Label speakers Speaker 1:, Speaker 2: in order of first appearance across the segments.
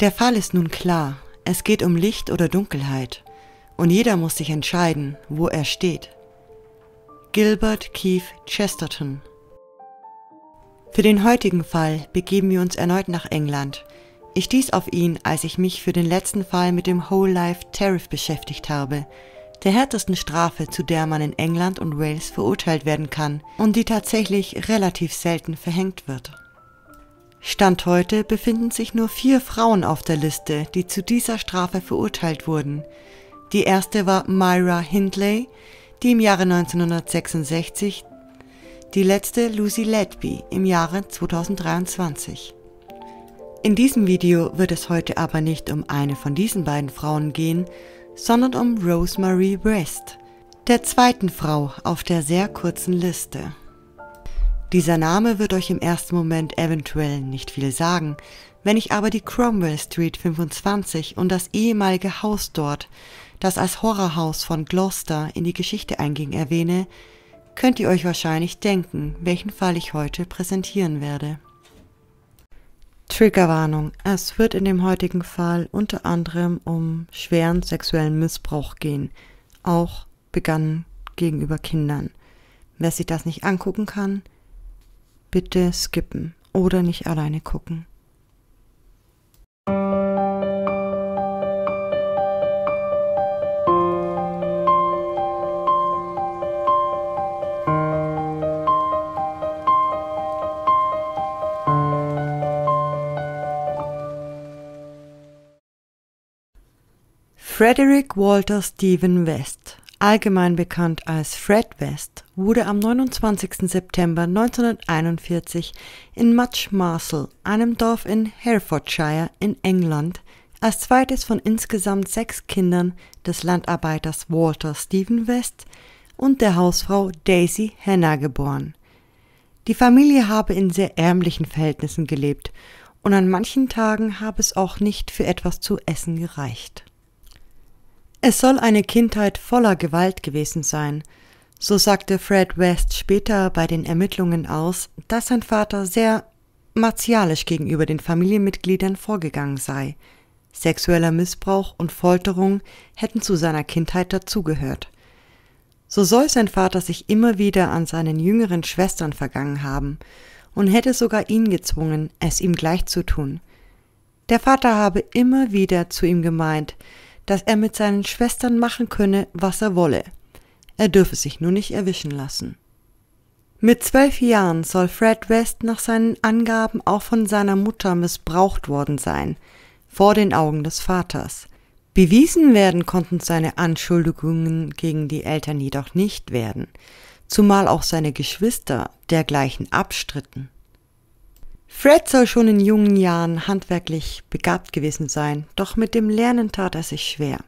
Speaker 1: Der Fall ist nun klar, es geht um Licht oder Dunkelheit, und jeder muss sich entscheiden, wo er steht. Gilbert Keith Chesterton Für den heutigen Fall begeben wir uns erneut nach England. Ich stieß auf ihn, als ich mich für den letzten Fall mit dem Whole Life Tariff beschäftigt habe, der härtesten Strafe, zu der man in England und Wales verurteilt werden kann und die tatsächlich relativ selten verhängt wird. Stand heute befinden sich nur vier Frauen auf der Liste, die zu dieser Strafe verurteilt wurden. Die erste war Myra Hindley, die im Jahre 1966, die letzte Lucy Ledby im Jahre 2023. In diesem Video wird es heute aber nicht um eine von diesen beiden Frauen gehen, sondern um Rosemary West, der zweiten Frau auf der sehr kurzen Liste. Dieser Name wird euch im ersten Moment eventuell nicht viel sagen, wenn ich aber die Cromwell Street 25 und das ehemalige Haus dort, das als Horrorhaus von Gloucester in die Geschichte einging, erwähne, könnt ihr euch wahrscheinlich denken, welchen Fall ich heute präsentieren werde. Triggerwarnung. Es wird in dem heutigen Fall unter anderem um schweren sexuellen Missbrauch gehen, auch begangen gegenüber Kindern. Wer sich das nicht angucken kann, bitte skippen oder nicht alleine gucken. Frederick Walter Stephen West allgemein bekannt als Fred West, wurde am 29. September 1941 in Much Marcel, einem Dorf in Herefordshire in England, als zweites von insgesamt sechs Kindern des Landarbeiters Walter Stephen West und der Hausfrau Daisy Hannah geboren. Die Familie habe in sehr ärmlichen Verhältnissen gelebt und an manchen Tagen habe es auch nicht für etwas zu essen gereicht. Es soll eine Kindheit voller Gewalt gewesen sein. So sagte Fred West später bei den Ermittlungen aus, dass sein Vater sehr martialisch gegenüber den Familienmitgliedern vorgegangen sei. Sexueller Missbrauch und Folterung hätten zu seiner Kindheit dazugehört. So soll sein Vater sich immer wieder an seinen jüngeren Schwestern vergangen haben und hätte sogar ihn gezwungen, es ihm gleich zu tun. Der Vater habe immer wieder zu ihm gemeint, dass er mit seinen Schwestern machen könne, was er wolle. Er dürfe sich nur nicht erwischen lassen. Mit zwölf Jahren soll Fred West nach seinen Angaben auch von seiner Mutter missbraucht worden sein, vor den Augen des Vaters. Bewiesen werden konnten seine Anschuldigungen gegen die Eltern jedoch nicht werden, zumal auch seine Geschwister dergleichen abstritten. Fred soll schon in jungen Jahren handwerklich begabt gewesen sein, doch mit dem Lernen tat er sich schwer.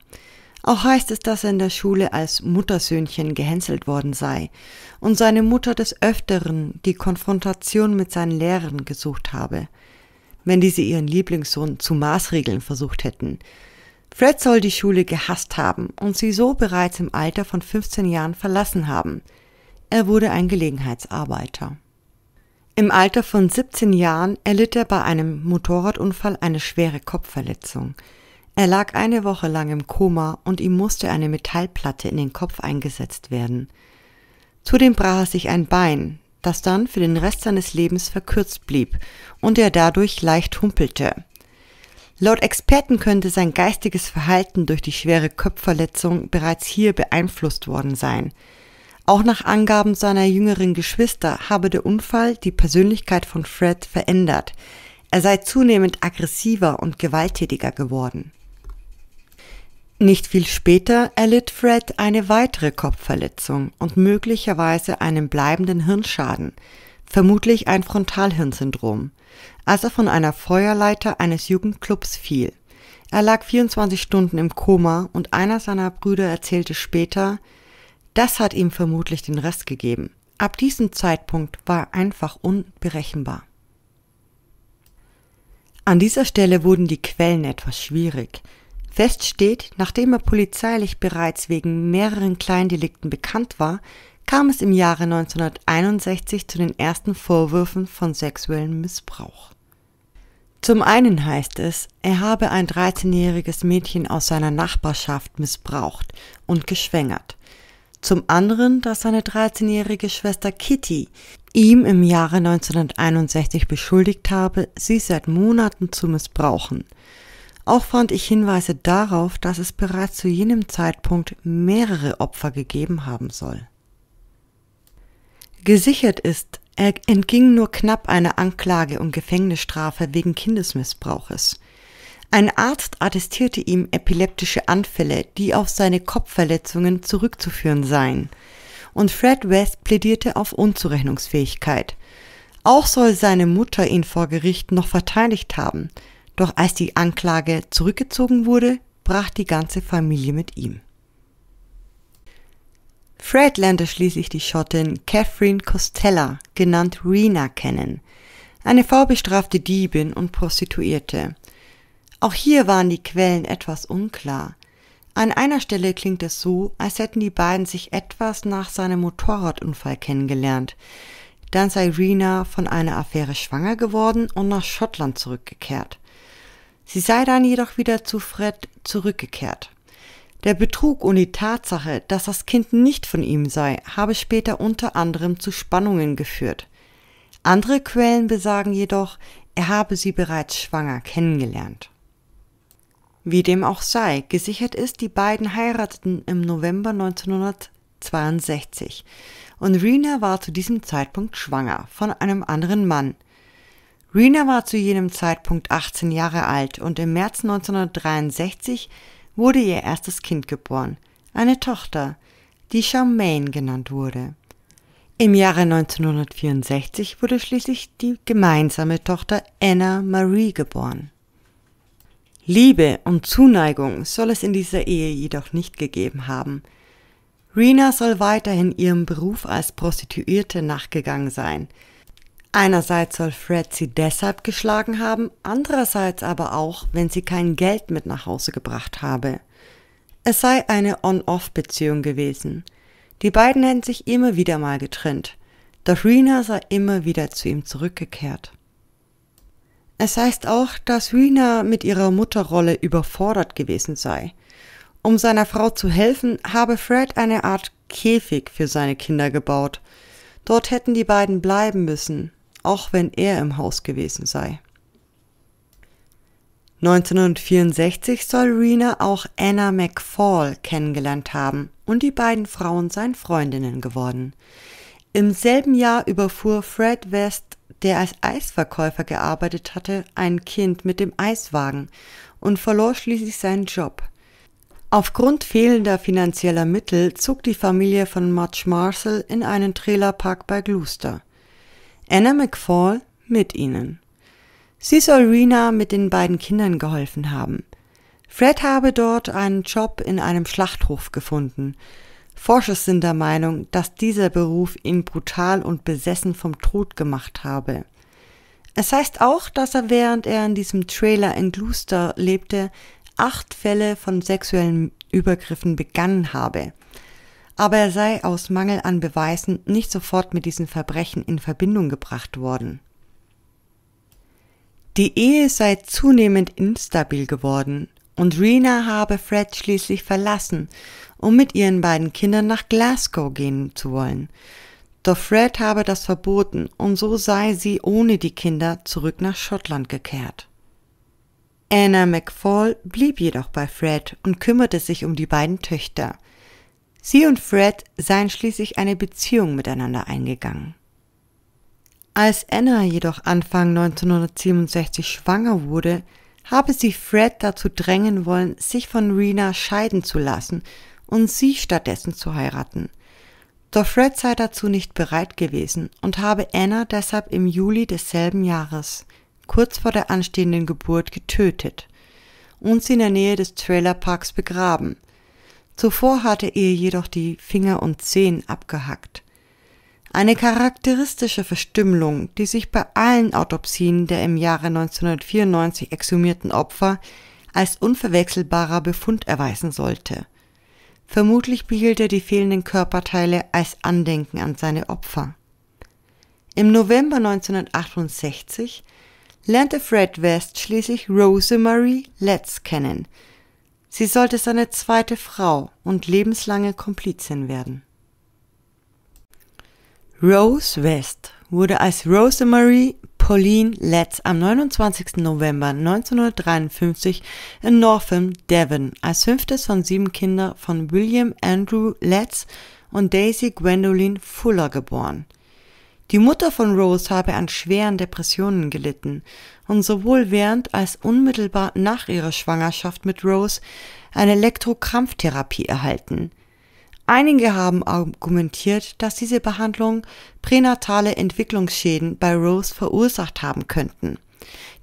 Speaker 1: Auch heißt es, dass er in der Schule als Muttersöhnchen gehänselt worden sei und seine Mutter des Öfteren die Konfrontation mit seinen Lehrern gesucht habe, wenn diese ihren Lieblingssohn zu Maßregeln versucht hätten. Fred soll die Schule gehasst haben und sie so bereits im Alter von 15 Jahren verlassen haben. Er wurde ein Gelegenheitsarbeiter. Im Alter von 17 Jahren erlitt er bei einem Motorradunfall eine schwere Kopfverletzung. Er lag eine Woche lang im Koma und ihm musste eine Metallplatte in den Kopf eingesetzt werden. Zudem brach er sich ein Bein, das dann für den Rest seines Lebens verkürzt blieb und er dadurch leicht humpelte. Laut Experten könnte sein geistiges Verhalten durch die schwere Kopfverletzung bereits hier beeinflusst worden sein. Auch nach Angaben seiner jüngeren Geschwister habe der Unfall die Persönlichkeit von Fred verändert. Er sei zunehmend aggressiver und gewalttätiger geworden. Nicht viel später erlitt Fred eine weitere Kopfverletzung und möglicherweise einen bleibenden Hirnschaden, vermutlich ein Frontalhirnsyndrom, als er von einer Feuerleiter eines Jugendclubs fiel. Er lag 24 Stunden im Koma und einer seiner Brüder erzählte später, das hat ihm vermutlich den Rest gegeben. Ab diesem Zeitpunkt war er einfach unberechenbar. An dieser Stelle wurden die Quellen etwas schwierig. Fest steht, nachdem er polizeilich bereits wegen mehreren Kleindelikten bekannt war, kam es im Jahre 1961 zu den ersten Vorwürfen von sexuellem Missbrauch. Zum einen heißt es, er habe ein 13-jähriges Mädchen aus seiner Nachbarschaft missbraucht und geschwängert. Zum anderen, dass seine 13-jährige Schwester Kitty ihm im Jahre 1961 beschuldigt habe, sie seit Monaten zu missbrauchen. Auch fand ich Hinweise darauf, dass es bereits zu jenem Zeitpunkt mehrere Opfer gegeben haben soll. Gesichert ist, er entging nur knapp einer Anklage und Gefängnisstrafe wegen Kindesmissbrauches. Ein Arzt attestierte ihm epileptische Anfälle, die auf seine Kopfverletzungen zurückzuführen seien. Und Fred West plädierte auf Unzurechnungsfähigkeit. Auch soll seine Mutter ihn vor Gericht noch verteidigt haben. Doch als die Anklage zurückgezogen wurde, brach die ganze Familie mit ihm. Fred lernte schließlich die Schottin Catherine Costella, genannt Rena, kennen. Eine vorbestrafte Diebin und Prostituierte. Auch hier waren die Quellen etwas unklar. An einer Stelle klingt es so, als hätten die beiden sich etwas nach seinem Motorradunfall kennengelernt. Dann sei Rena von einer Affäre schwanger geworden und nach Schottland zurückgekehrt. Sie sei dann jedoch wieder zu Fred zurückgekehrt. Der Betrug und die Tatsache, dass das Kind nicht von ihm sei, habe später unter anderem zu Spannungen geführt. Andere Quellen besagen jedoch, er habe sie bereits schwanger kennengelernt. Wie dem auch sei, gesichert ist, die beiden heirateten im November 1962 und Rina war zu diesem Zeitpunkt schwanger von einem anderen Mann. Rina war zu jenem Zeitpunkt 18 Jahre alt und im März 1963 wurde ihr erstes Kind geboren, eine Tochter, die Charmaine genannt wurde. Im Jahre 1964 wurde schließlich die gemeinsame Tochter Anna Marie geboren. Liebe und Zuneigung soll es in dieser Ehe jedoch nicht gegeben haben. Rina soll weiterhin ihrem Beruf als Prostituierte nachgegangen sein. Einerseits soll Fred sie deshalb geschlagen haben, andererseits aber auch, wenn sie kein Geld mit nach Hause gebracht habe. Es sei eine On-Off-Beziehung gewesen. Die beiden hätten sich immer wieder mal getrennt, doch Rina sei immer wieder zu ihm zurückgekehrt. Es heißt auch, dass Rina mit ihrer Mutterrolle überfordert gewesen sei. Um seiner Frau zu helfen, habe Fred eine Art Käfig für seine Kinder gebaut. Dort hätten die beiden bleiben müssen, auch wenn er im Haus gewesen sei. 1964 soll Rena auch Anna McFall kennengelernt haben und die beiden Frauen seien Freundinnen geworden. Im selben Jahr überfuhr Fred West der als Eisverkäufer gearbeitet hatte, ein Kind mit dem Eiswagen und verlor schließlich seinen Job. Aufgrund fehlender finanzieller Mittel zog die Familie von Mudge Marcel in einen Trailerpark bei Gloucester. Anna McFall mit ihnen. Sie soll Rena mit den beiden Kindern geholfen haben. Fred habe dort einen Job in einem Schlachthof gefunden Forscher sind der Meinung, dass dieser Beruf ihn brutal und besessen vom Tod gemacht habe. Es heißt auch, dass er während er in diesem Trailer in Gloucester lebte, acht Fälle von sexuellen Übergriffen begangen habe. Aber er sei aus Mangel an Beweisen nicht sofort mit diesen Verbrechen in Verbindung gebracht worden. Die Ehe sei zunehmend instabil geworden und Rena habe Fred schließlich verlassen um mit ihren beiden Kindern nach Glasgow gehen zu wollen. Doch Fred habe das verboten und so sei sie ohne die Kinder zurück nach Schottland gekehrt. Anna McFall blieb jedoch bei Fred und kümmerte sich um die beiden Töchter. Sie und Fred seien schließlich eine Beziehung miteinander eingegangen. Als Anna jedoch Anfang 1967 schwanger wurde, habe sie Fred dazu drängen wollen, sich von Rena scheiden zu lassen und sie stattdessen zu heiraten. Doch Fred sei dazu nicht bereit gewesen und habe Anna deshalb im Juli desselben Jahres, kurz vor der anstehenden Geburt, getötet und sie in der Nähe des Trailerparks begraben. Zuvor hatte ihr jedoch die Finger und Zehen abgehackt. Eine charakteristische Verstümmelung, die sich bei allen Autopsien der im Jahre 1994 exhumierten Opfer als unverwechselbarer Befund erweisen sollte. Vermutlich behielt er die fehlenden Körperteile als Andenken an seine Opfer. Im November 1968 lernte Fred West schließlich Rosemary Letts kennen. Sie sollte seine zweite Frau und lebenslange Komplizin werden. Rose West wurde als Rosemary Pauline Letts am 29. November 1953 in Northam, Devon, als fünftes von sieben Kindern von William Andrew Letts und Daisy Gwendoline Fuller geboren. Die Mutter von Rose habe an schweren Depressionen gelitten und sowohl während als unmittelbar nach ihrer Schwangerschaft mit Rose eine Elektrokrampftherapie erhalten – Einige haben argumentiert, dass diese Behandlung pränatale Entwicklungsschäden bei Rose verursacht haben könnten,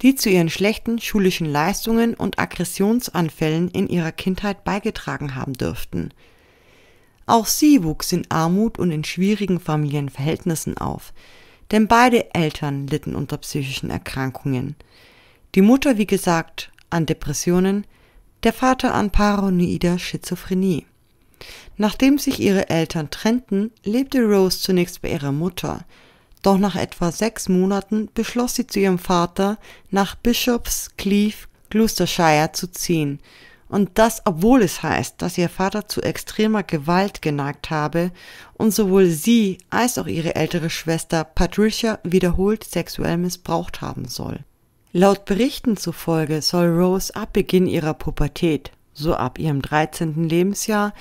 Speaker 1: die zu ihren schlechten schulischen Leistungen und Aggressionsanfällen in ihrer Kindheit beigetragen haben dürften. Auch sie wuchs in Armut und in schwierigen familienverhältnissen auf, denn beide Eltern litten unter psychischen Erkrankungen. Die Mutter, wie gesagt, an Depressionen, der Vater an paranoider Schizophrenie. Nachdem sich ihre Eltern trennten, lebte Rose zunächst bei ihrer Mutter. Doch nach etwa sechs Monaten beschloss sie zu ihrem Vater, nach Bishops Cleeve, Gloucestershire zu ziehen. Und das, obwohl es heißt, dass ihr Vater zu extremer Gewalt geneigt habe und sowohl sie als auch ihre ältere Schwester Patricia wiederholt sexuell missbraucht haben soll. Laut Berichten zufolge soll Rose ab Beginn ihrer Pubertät so ab ihrem 13. Lebensjahr,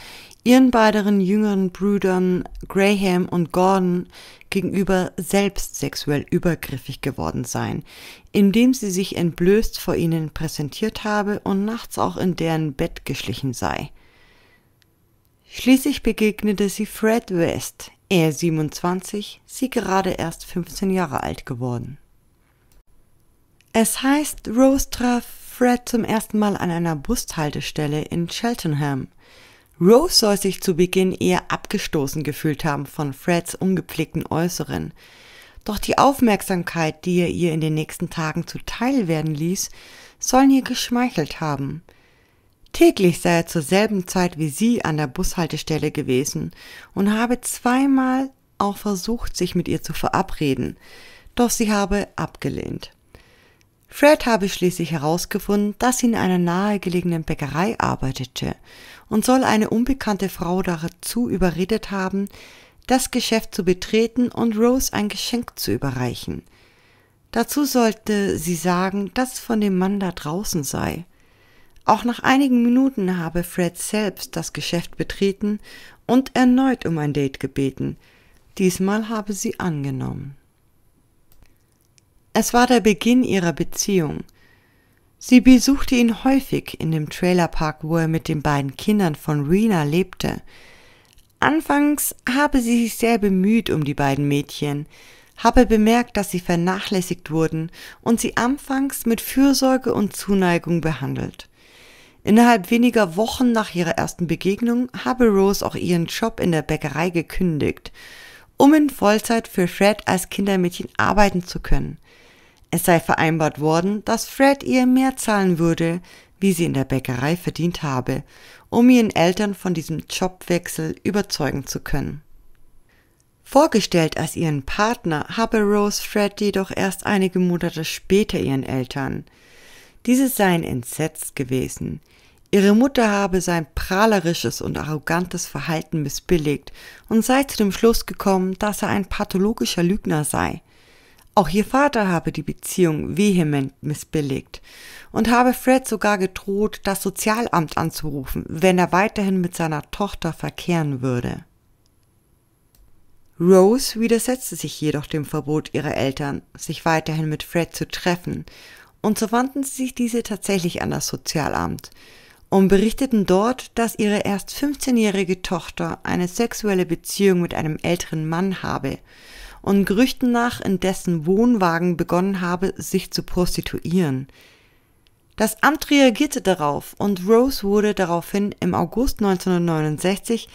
Speaker 1: ihren beiden jüngeren Brüdern Graham und Gordon gegenüber selbst sexuell übergriffig geworden sein, indem sie sich entblößt vor ihnen präsentiert habe und nachts auch in deren Bett geschlichen sei. Schließlich begegnete sie Fred West, er 27, sie gerade erst 15 Jahre alt geworden. Es heißt, Rose traf Fred zum ersten Mal an einer Bushaltestelle in Cheltenham. Rose soll sich zu Beginn eher abgestoßen gefühlt haben von Freds ungepflegten Äußeren. Doch die Aufmerksamkeit, die er ihr in den nächsten Tagen zuteil werden ließ, sollen ihr geschmeichelt haben. Täglich sei er zur selben Zeit wie sie an der Bushaltestelle gewesen und habe zweimal auch versucht, sich mit ihr zu verabreden, doch sie habe abgelehnt. Fred habe schließlich herausgefunden, dass sie in einer nahegelegenen Bäckerei arbeitete und soll eine unbekannte Frau dazu überredet haben, das Geschäft zu betreten und Rose ein Geschenk zu überreichen. Dazu sollte sie sagen, dass es von dem Mann da draußen sei. Auch nach einigen Minuten habe Fred selbst das Geschäft betreten und erneut um ein Date gebeten. Diesmal habe sie angenommen. Es war der Beginn ihrer Beziehung. Sie besuchte ihn häufig in dem Trailerpark, wo er mit den beiden Kindern von Rena lebte. Anfangs habe sie sich sehr bemüht um die beiden Mädchen, habe bemerkt, dass sie vernachlässigt wurden und sie anfangs mit Fürsorge und Zuneigung behandelt. Innerhalb weniger Wochen nach ihrer ersten Begegnung habe Rose auch ihren Job in der Bäckerei gekündigt, um in Vollzeit für Fred als Kindermädchen arbeiten zu können. Es sei vereinbart worden, dass Fred ihr mehr zahlen würde, wie sie in der Bäckerei verdient habe, um ihren Eltern von diesem Jobwechsel überzeugen zu können. Vorgestellt als ihren Partner habe Rose Fred jedoch erst einige Monate später ihren Eltern. Diese seien entsetzt gewesen. Ihre Mutter habe sein prahlerisches und arrogantes Verhalten missbilligt und sei zu dem Schluss gekommen, dass er ein pathologischer Lügner sei. Auch ihr Vater habe die Beziehung vehement missbilligt und habe Fred sogar gedroht, das Sozialamt anzurufen, wenn er weiterhin mit seiner Tochter verkehren würde. Rose widersetzte sich jedoch dem Verbot ihrer Eltern, sich weiterhin mit Fred zu treffen, und so wandten sie sich diese tatsächlich an das Sozialamt und berichteten dort, dass ihre erst 15-jährige Tochter eine sexuelle Beziehung mit einem älteren Mann habe und Gerüchten nach in dessen Wohnwagen begonnen habe, sich zu prostituieren. Das Amt reagierte darauf und Rose wurde daraufhin im August 1969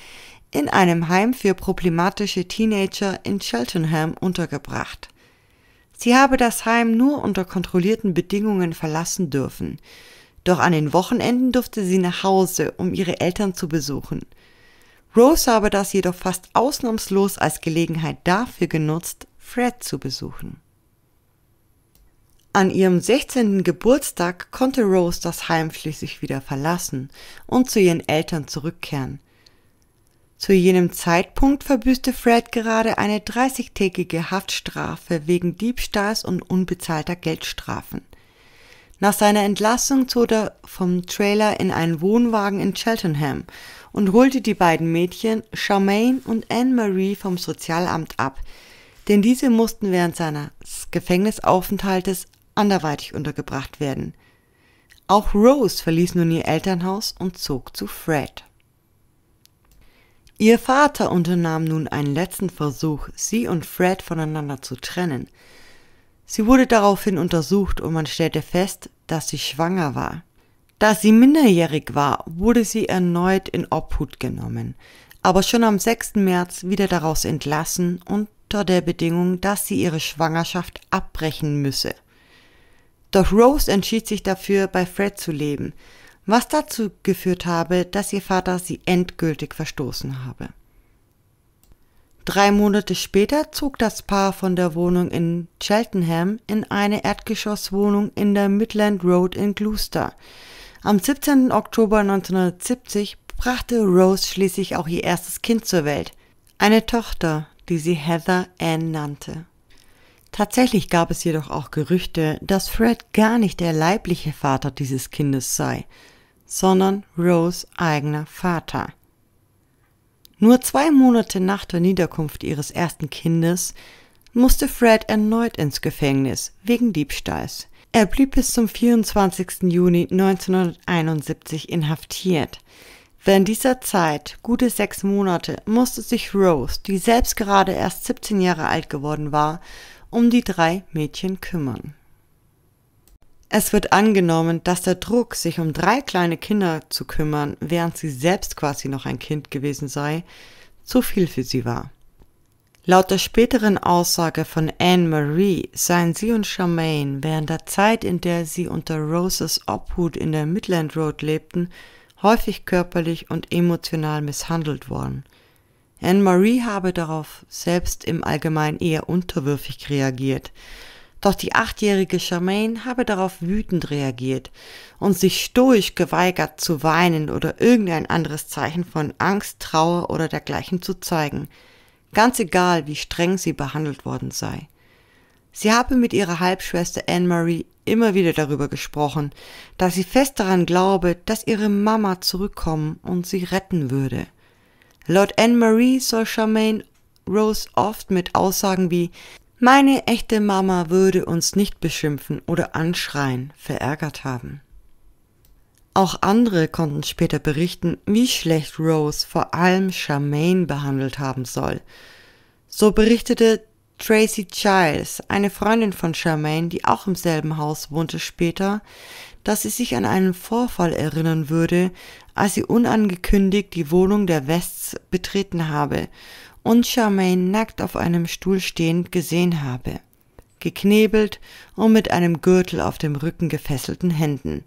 Speaker 1: in einem Heim für problematische Teenager in Cheltenham untergebracht. Sie habe das Heim nur unter kontrollierten Bedingungen verlassen dürfen. Doch an den Wochenenden durfte sie nach Hause, um ihre Eltern zu besuchen. Rose habe das jedoch fast ausnahmslos als Gelegenheit dafür genutzt, Fred zu besuchen. An ihrem 16. Geburtstag konnte Rose das Heim schließlich wieder verlassen und zu ihren Eltern zurückkehren. Zu jenem Zeitpunkt verbüßte Fred gerade eine 30-tägige Haftstrafe wegen Diebstahls und unbezahlter Geldstrafen. Nach seiner Entlassung zog er vom Trailer in einen Wohnwagen in Cheltenham und holte die beiden Mädchen Charmaine und Anne-Marie vom Sozialamt ab, denn diese mussten während seines Gefängnisaufenthaltes anderweitig untergebracht werden. Auch Rose verließ nun ihr Elternhaus und zog zu Fred. Ihr Vater unternahm nun einen letzten Versuch, sie und Fred voneinander zu trennen. Sie wurde daraufhin untersucht und man stellte fest, dass sie schwanger war. Da sie minderjährig war, wurde sie erneut in Obhut genommen, aber schon am 6. März wieder daraus entlassen unter der Bedingung, dass sie ihre Schwangerschaft abbrechen müsse. Doch Rose entschied sich dafür, bei Fred zu leben, was dazu geführt habe, dass ihr Vater sie endgültig verstoßen habe. Drei Monate später zog das Paar von der Wohnung in Cheltenham in eine Erdgeschosswohnung in der Midland Road in Gloucester, am 17. Oktober 1970 brachte Rose schließlich auch ihr erstes Kind zur Welt, eine Tochter, die sie Heather Ann nannte. Tatsächlich gab es jedoch auch Gerüchte, dass Fred gar nicht der leibliche Vater dieses Kindes sei, sondern Rose eigener Vater. Nur zwei Monate nach der Niederkunft ihres ersten Kindes musste Fred erneut ins Gefängnis wegen Diebstahls. Er blieb bis zum 24. Juni 1971 inhaftiert. Während dieser Zeit, gute sechs Monate, musste sich Rose, die selbst gerade erst 17 Jahre alt geworden war, um die drei Mädchen kümmern. Es wird angenommen, dass der Druck, sich um drei kleine Kinder zu kümmern, während sie selbst quasi noch ein Kind gewesen sei, zu viel für sie war. Laut der späteren Aussage von Anne Marie seien sie und Charmaine während der Zeit, in der sie unter Roses Obhut in der Midland Road lebten, häufig körperlich und emotional misshandelt worden. Anne Marie habe darauf selbst im Allgemeinen eher unterwürfig reagiert. Doch die achtjährige Charmaine habe darauf wütend reagiert und sich stoisch geweigert zu weinen oder irgendein anderes Zeichen von Angst, Trauer oder dergleichen zu zeigen – ganz egal, wie streng sie behandelt worden sei. Sie habe mit ihrer Halbschwester Anne-Marie immer wieder darüber gesprochen, dass sie fest daran glaube, dass ihre Mama zurückkommen und sie retten würde. Lord Anne-Marie soll Charmaine Rose oft mit Aussagen wie meine echte Mama würde uns nicht beschimpfen oder anschreien verärgert haben. Auch andere konnten später berichten, wie schlecht Rose vor allem Charmaine behandelt haben soll. So berichtete Tracy Giles, eine Freundin von Charmaine, die auch im selben Haus wohnte, später, dass sie sich an einen Vorfall erinnern würde, als sie unangekündigt die Wohnung der Wests betreten habe und Charmaine nackt auf einem Stuhl stehend gesehen habe, geknebelt und mit einem Gürtel auf dem Rücken gefesselten Händen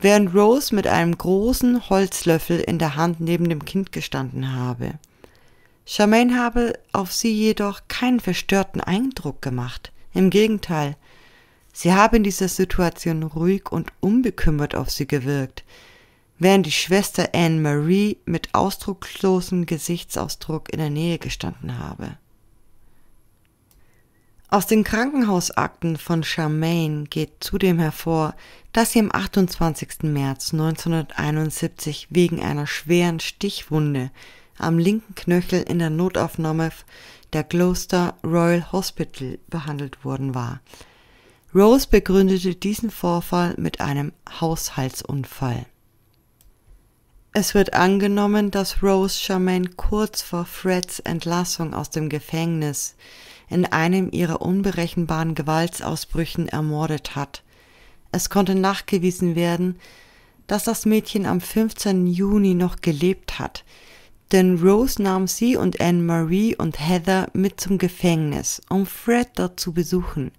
Speaker 1: während Rose mit einem großen Holzlöffel in der Hand neben dem Kind gestanden habe. Charmaine habe auf sie jedoch keinen verstörten Eindruck gemacht. Im Gegenteil, sie habe in dieser Situation ruhig und unbekümmert auf sie gewirkt, während die Schwester Anne Marie mit ausdruckslosem Gesichtsausdruck in der Nähe gestanden habe. Aus den Krankenhausakten von Charmaine geht zudem hervor, dass sie am 28. März 1971 wegen einer schweren Stichwunde am linken Knöchel in der Notaufnahme der Gloucester Royal Hospital behandelt worden war. Rose begründete diesen Vorfall mit einem Haushaltsunfall. Es wird angenommen, dass Rose Charmaine kurz vor Freds Entlassung aus dem Gefängnis in einem ihrer unberechenbaren Gewaltsausbrüchen ermordet hat. Es konnte nachgewiesen werden, dass das Mädchen am 15. Juni noch gelebt hat, denn Rose nahm sie und Anne Marie und Heather mit zum Gefängnis, um Fred dort zu besuchen.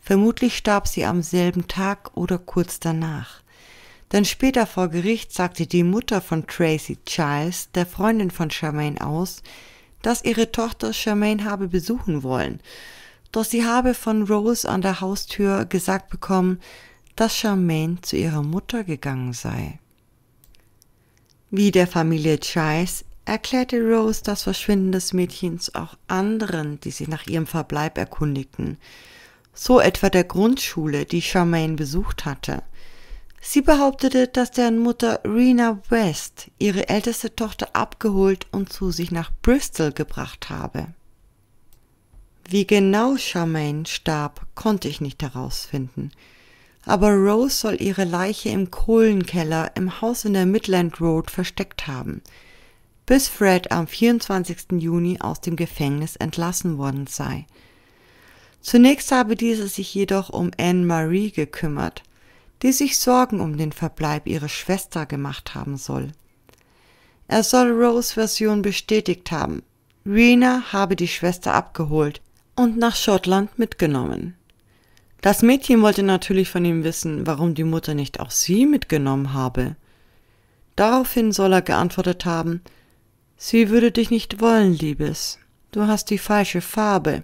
Speaker 1: Vermutlich starb sie am selben Tag oder kurz danach. Denn später vor Gericht sagte die Mutter von Tracy Childs, der Freundin von Charmaine aus, dass ihre Tochter Charmaine habe besuchen wollen, doch sie habe von Rose an der Haustür gesagt bekommen, dass Charmaine zu ihrer Mutter gegangen sei. Wie der Familie Chais erklärte Rose das Verschwinden des Mädchens auch anderen, die sich nach ihrem Verbleib erkundigten, so etwa der Grundschule, die Charmaine besucht hatte. Sie behauptete, dass deren Mutter Rena West ihre älteste Tochter abgeholt und zu sich nach Bristol gebracht habe. Wie genau Charmaine starb, konnte ich nicht herausfinden. Aber Rose soll ihre Leiche im Kohlenkeller im Haus in der Midland Road versteckt haben, bis Fred am 24. Juni aus dem Gefängnis entlassen worden sei. Zunächst habe diese sich jedoch um Anne Marie gekümmert, die sich Sorgen um den Verbleib ihrer Schwester gemacht haben soll. Er soll Rose Version bestätigt haben. Rena habe die Schwester abgeholt und nach Schottland mitgenommen. Das Mädchen wollte natürlich von ihm wissen, warum die Mutter nicht auch sie mitgenommen habe. Daraufhin soll er geantwortet haben, sie würde dich nicht wollen, Liebes. Du hast die falsche Farbe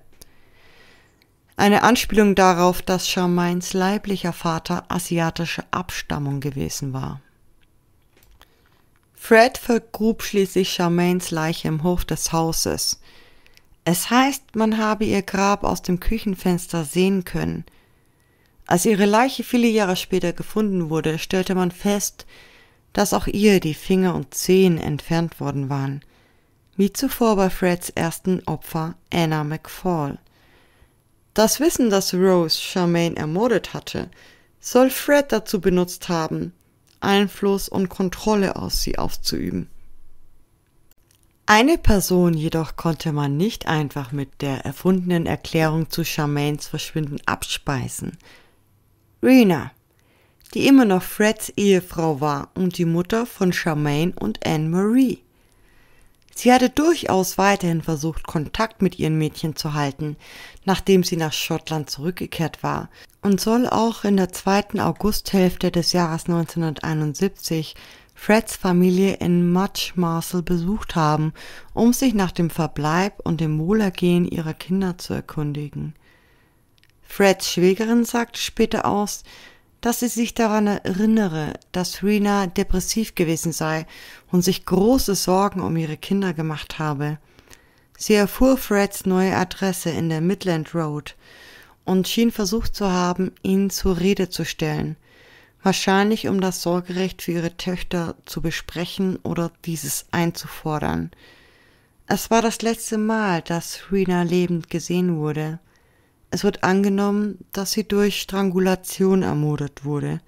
Speaker 1: eine Anspielung darauf, dass Charmains leiblicher Vater asiatische Abstammung gewesen war. Fred vergrub schließlich Charmains Leiche im Hof des Hauses. Es heißt, man habe ihr Grab aus dem Küchenfenster sehen können. Als ihre Leiche viele Jahre später gefunden wurde, stellte man fest, dass auch ihr die Finger und Zehen entfernt worden waren, wie zuvor bei Freds ersten Opfer Anna McFall. Das Wissen, dass Rose Charmaine ermordet hatte, soll Fred dazu benutzt haben, Einfluss und Kontrolle aus sie aufzuüben. Eine Person jedoch konnte man nicht einfach mit der erfundenen Erklärung zu Charmaines Verschwinden abspeisen. Rena, die immer noch Freds Ehefrau war und die Mutter von Charmaine und Anne Marie. Sie hatte durchaus weiterhin versucht, Kontakt mit ihren Mädchen zu halten, nachdem sie nach Schottland zurückgekehrt war, und soll auch in der zweiten Augusthälfte des Jahres 1971 Freds Familie in Much Marcel besucht haben, um sich nach dem Verbleib und dem Wohlergehen ihrer Kinder zu erkundigen. Freds Schwägerin sagte später aus, dass sie sich daran erinnere, dass Rina depressiv gewesen sei und sich große Sorgen um ihre Kinder gemacht habe. Sie erfuhr Freds neue Adresse in der Midland Road und schien versucht zu haben, ihn zur Rede zu stellen, wahrscheinlich um das Sorgerecht für ihre Töchter zu besprechen oder dieses einzufordern. Es war das letzte Mal, dass Rina lebend gesehen wurde. Es wird angenommen, dass sie durch Strangulation ermordet wurde,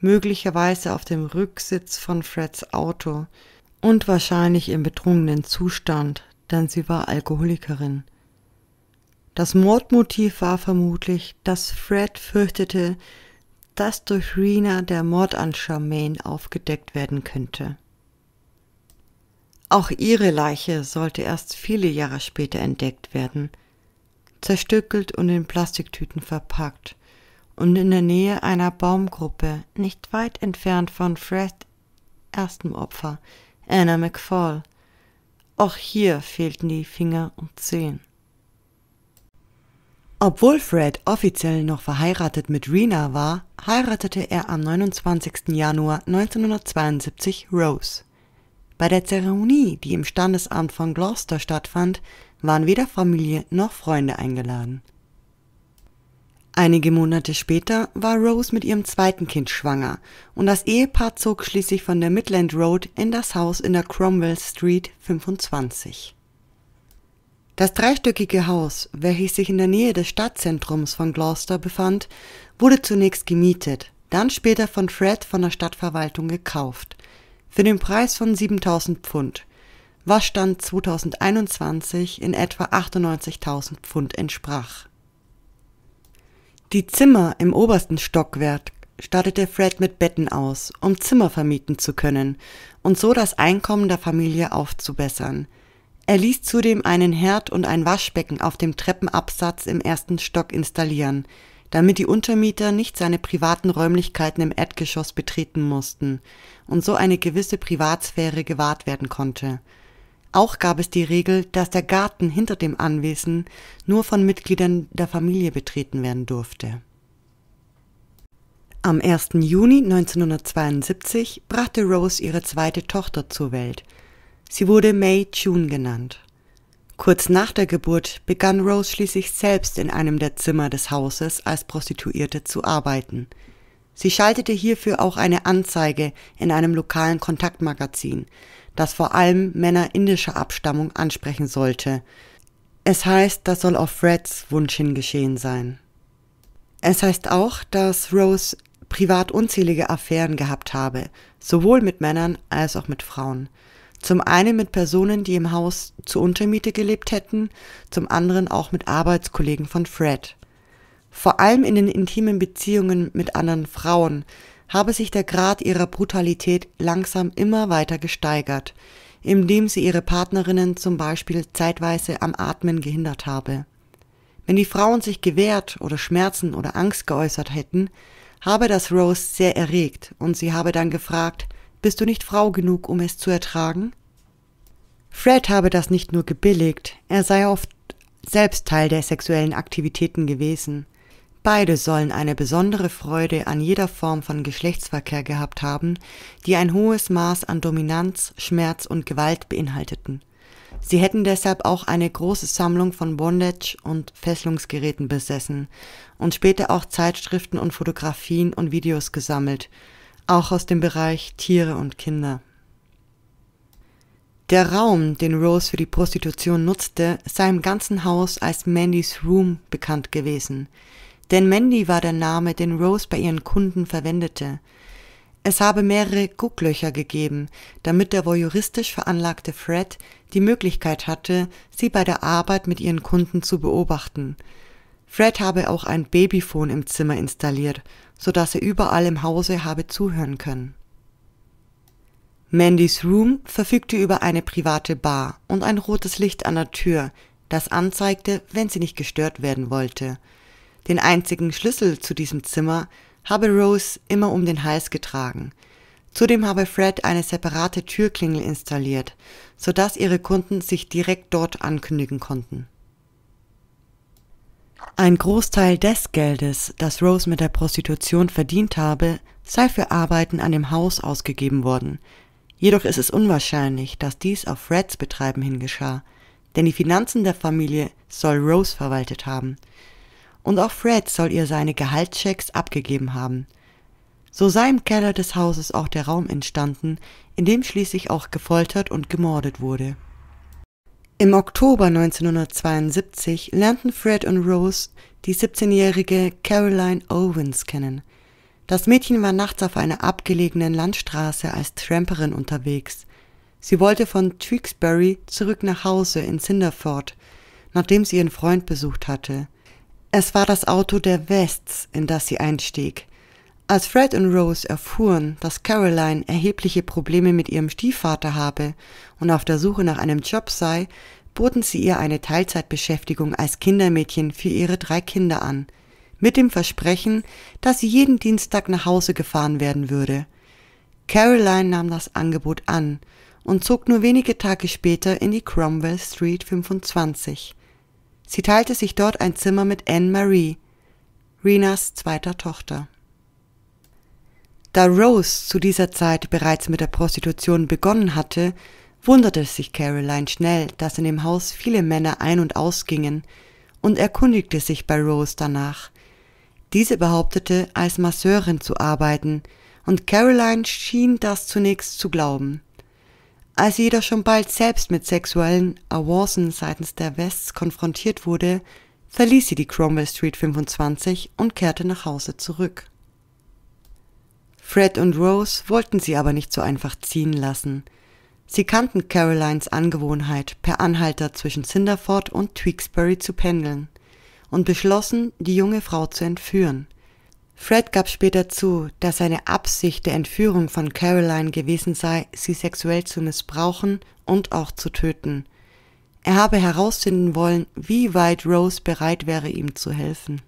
Speaker 1: möglicherweise auf dem Rücksitz von Freds Auto und wahrscheinlich im betrunkenen Zustand, denn sie war Alkoholikerin. Das Mordmotiv war vermutlich, dass Fred fürchtete, dass durch Rena der Mord an Charmaine aufgedeckt werden könnte. Auch ihre Leiche sollte erst viele Jahre später entdeckt werden zerstückelt und in Plastiktüten verpackt. Und in der Nähe einer Baumgruppe, nicht weit entfernt von Freds erstem Opfer, Anna McFall. Auch hier fehlten die Finger und Zehen. Obwohl Fred offiziell noch verheiratet mit Rena war, heiratete er am 29. Januar 1972 Rose. Bei der Zeremonie, die im Standesamt von Gloucester stattfand, waren weder Familie noch Freunde eingeladen. Einige Monate später war Rose mit ihrem zweiten Kind schwanger und das Ehepaar zog schließlich von der Midland Road in das Haus in der Cromwell Street 25. Das dreistöckige Haus, welches sich in der Nähe des Stadtzentrums von Gloucester befand, wurde zunächst gemietet, dann später von Fred von der Stadtverwaltung gekauft, für den Preis von 7000 Pfund, was Stand 2021 in etwa 98.000 Pfund entsprach. Die Zimmer im obersten Stockwerk stattete Fred mit Betten aus, um Zimmer vermieten zu können und so das Einkommen der Familie aufzubessern. Er ließ zudem einen Herd und ein Waschbecken auf dem Treppenabsatz im ersten Stock installieren, damit die Untermieter nicht seine privaten Räumlichkeiten im Erdgeschoss betreten mussten und so eine gewisse Privatsphäre gewahrt werden konnte. Auch gab es die Regel, dass der Garten hinter dem Anwesen nur von Mitgliedern der Familie betreten werden durfte. Am 1. Juni 1972 brachte Rose ihre zweite Tochter zur Welt. Sie wurde May June genannt. Kurz nach der Geburt begann Rose schließlich selbst in einem der Zimmer des Hauses als Prostituierte zu arbeiten. Sie schaltete hierfür auch eine Anzeige in einem lokalen Kontaktmagazin, das vor allem Männer indischer Abstammung ansprechen sollte. Es heißt, das soll auf Freds Wunsch hin geschehen sein. Es heißt auch, dass Rose privat unzählige Affären gehabt habe, sowohl mit Männern als auch mit Frauen. Zum einen mit Personen, die im Haus zur Untermiete gelebt hätten, zum anderen auch mit Arbeitskollegen von Fred. Vor allem in den intimen Beziehungen mit anderen Frauen habe sich der Grad ihrer Brutalität langsam immer weiter gesteigert, indem sie ihre Partnerinnen zum Beispiel zeitweise am Atmen gehindert habe. Wenn die Frauen sich gewehrt oder Schmerzen oder Angst geäußert hätten, habe das Rose sehr erregt und sie habe dann gefragt, bist du nicht Frau genug, um es zu ertragen? Fred habe das nicht nur gebilligt, er sei oft selbst Teil der sexuellen Aktivitäten gewesen – Beide sollen eine besondere Freude an jeder Form von Geschlechtsverkehr gehabt haben, die ein hohes Maß an Dominanz, Schmerz und Gewalt beinhalteten. Sie hätten deshalb auch eine große Sammlung von Bondage- und Fesselungsgeräten besessen und später auch Zeitschriften und Fotografien und Videos gesammelt, auch aus dem Bereich Tiere und Kinder. Der Raum, den Rose für die Prostitution nutzte, sei im ganzen Haus als Mandys Room bekannt gewesen denn Mandy war der Name, den Rose bei ihren Kunden verwendete. Es habe mehrere Gucklöcher gegeben, damit der voyeuristisch veranlagte Fred die Möglichkeit hatte, sie bei der Arbeit mit ihren Kunden zu beobachten. Fred habe auch ein Babyphone im Zimmer installiert, so dass er überall im Hause habe zuhören können. Mandys Room verfügte über eine private Bar und ein rotes Licht an der Tür, das anzeigte, wenn sie nicht gestört werden wollte – den einzigen Schlüssel zu diesem Zimmer habe Rose immer um den Hals getragen. Zudem habe Fred eine separate Türklingel installiert, sodass ihre Kunden sich direkt dort ankündigen konnten. Ein Großteil des Geldes, das Rose mit der Prostitution verdient habe, sei für Arbeiten an dem Haus ausgegeben worden. Jedoch ist es unwahrscheinlich, dass dies auf Freds Betreiben hingeschah, denn die Finanzen der Familie soll Rose verwaltet haben – und auch Fred soll ihr seine Gehaltschecks abgegeben haben. So sei im Keller des Hauses auch der Raum entstanden, in dem schließlich auch gefoltert und gemordet wurde. Im Oktober 1972 lernten Fred und Rose die 17-jährige Caroline Owens kennen. Das Mädchen war nachts auf einer abgelegenen Landstraße als Tramperin unterwegs. Sie wollte von Tewksbury zurück nach Hause in Cinderford, nachdem sie ihren Freund besucht hatte. Es war das Auto der Wests, in das sie einstieg. Als Fred und Rose erfuhren, dass Caroline erhebliche Probleme mit ihrem Stiefvater habe und auf der Suche nach einem Job sei, boten sie ihr eine Teilzeitbeschäftigung als Kindermädchen für ihre drei Kinder an, mit dem Versprechen, dass sie jeden Dienstag nach Hause gefahren werden würde. Caroline nahm das Angebot an und zog nur wenige Tage später in die Cromwell Street 25. Sie teilte sich dort ein Zimmer mit Anne Marie, Rinas zweiter Tochter. Da Rose zu dieser Zeit bereits mit der Prostitution begonnen hatte, wunderte sich Caroline schnell, dass in dem Haus viele Männer ein- und ausgingen und erkundigte sich bei Rose danach. Diese behauptete, als Masseurin zu arbeiten, und Caroline schien das zunächst zu glauben. Als sie jedoch schon bald selbst mit sexuellen Avancen seitens der Wests konfrontiert wurde, verließ sie die Cromwell Street 25 und kehrte nach Hause zurück. Fred und Rose wollten sie aber nicht so einfach ziehen lassen. Sie kannten Carolines Angewohnheit, per Anhalter zwischen Cinderford und Tewkesbury zu pendeln und beschlossen, die junge Frau zu entführen – Fred gab später zu, dass seine Absicht der Entführung von Caroline gewesen sei, sie sexuell zu missbrauchen und auch zu töten. Er habe herausfinden wollen, wie weit Rose bereit wäre, ihm zu helfen.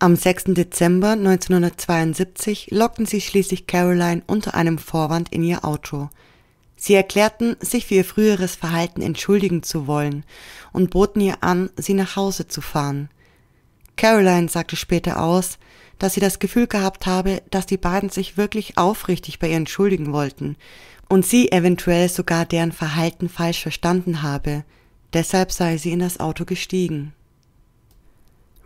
Speaker 1: Am 6. Dezember 1972 lockten sie schließlich Caroline unter einem Vorwand in ihr Auto. Sie erklärten, sich für ihr früheres Verhalten entschuldigen zu wollen und boten ihr an, sie nach Hause zu fahren – Caroline sagte später aus, dass sie das Gefühl gehabt habe, dass die beiden sich wirklich aufrichtig bei ihr entschuldigen wollten und sie eventuell sogar deren Verhalten falsch verstanden habe, deshalb sei sie in das Auto gestiegen.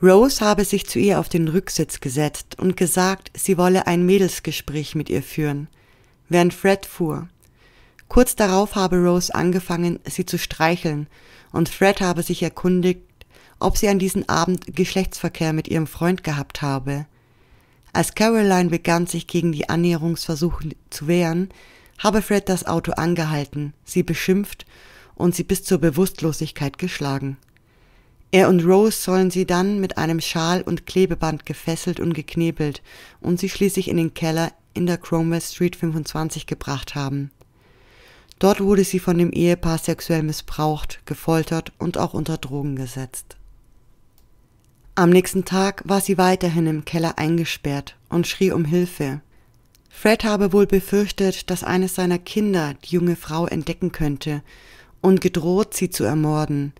Speaker 1: Rose habe sich zu ihr auf den Rücksitz gesetzt und gesagt, sie wolle ein Mädelsgespräch mit ihr führen, während Fred fuhr. Kurz darauf habe Rose angefangen, sie zu streicheln, und Fred habe sich erkundigt, ob sie an diesem Abend Geschlechtsverkehr mit ihrem Freund gehabt habe. Als Caroline begann, sich gegen die Annäherungsversuche zu wehren, habe Fred das Auto angehalten, sie beschimpft und sie bis zur Bewusstlosigkeit geschlagen. Er und Rose sollen sie dann mit einem Schal und Klebeband gefesselt und geknebelt und sie schließlich in den Keller in der Cromwell Street 25 gebracht haben. Dort wurde sie von dem Ehepaar sexuell missbraucht, gefoltert und auch unter Drogen gesetzt. Am nächsten Tag war sie weiterhin im Keller eingesperrt und schrie um Hilfe. Fred habe wohl befürchtet, dass eines seiner Kinder die junge Frau entdecken könnte und gedroht, sie zu ermorden.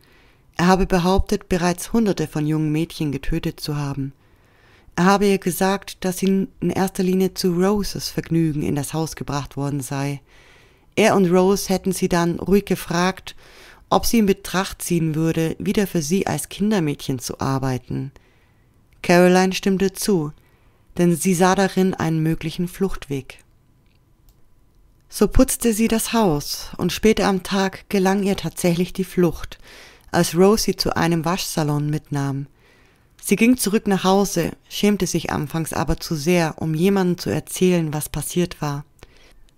Speaker 1: Er habe behauptet, bereits hunderte von jungen Mädchen getötet zu haben. Er habe ihr gesagt, dass sie in erster Linie zu Roses Vergnügen in das Haus gebracht worden sei. Er und Rose hätten sie dann ruhig gefragt, ob sie in Betracht ziehen würde, wieder für sie als Kindermädchen zu arbeiten. Caroline stimmte zu, denn sie sah darin einen möglichen Fluchtweg. So putzte sie das Haus, und später am Tag gelang ihr tatsächlich die Flucht, als Rosie zu einem Waschsalon mitnahm. Sie ging zurück nach Hause, schämte sich anfangs aber zu sehr, um jemandem zu erzählen, was passiert war.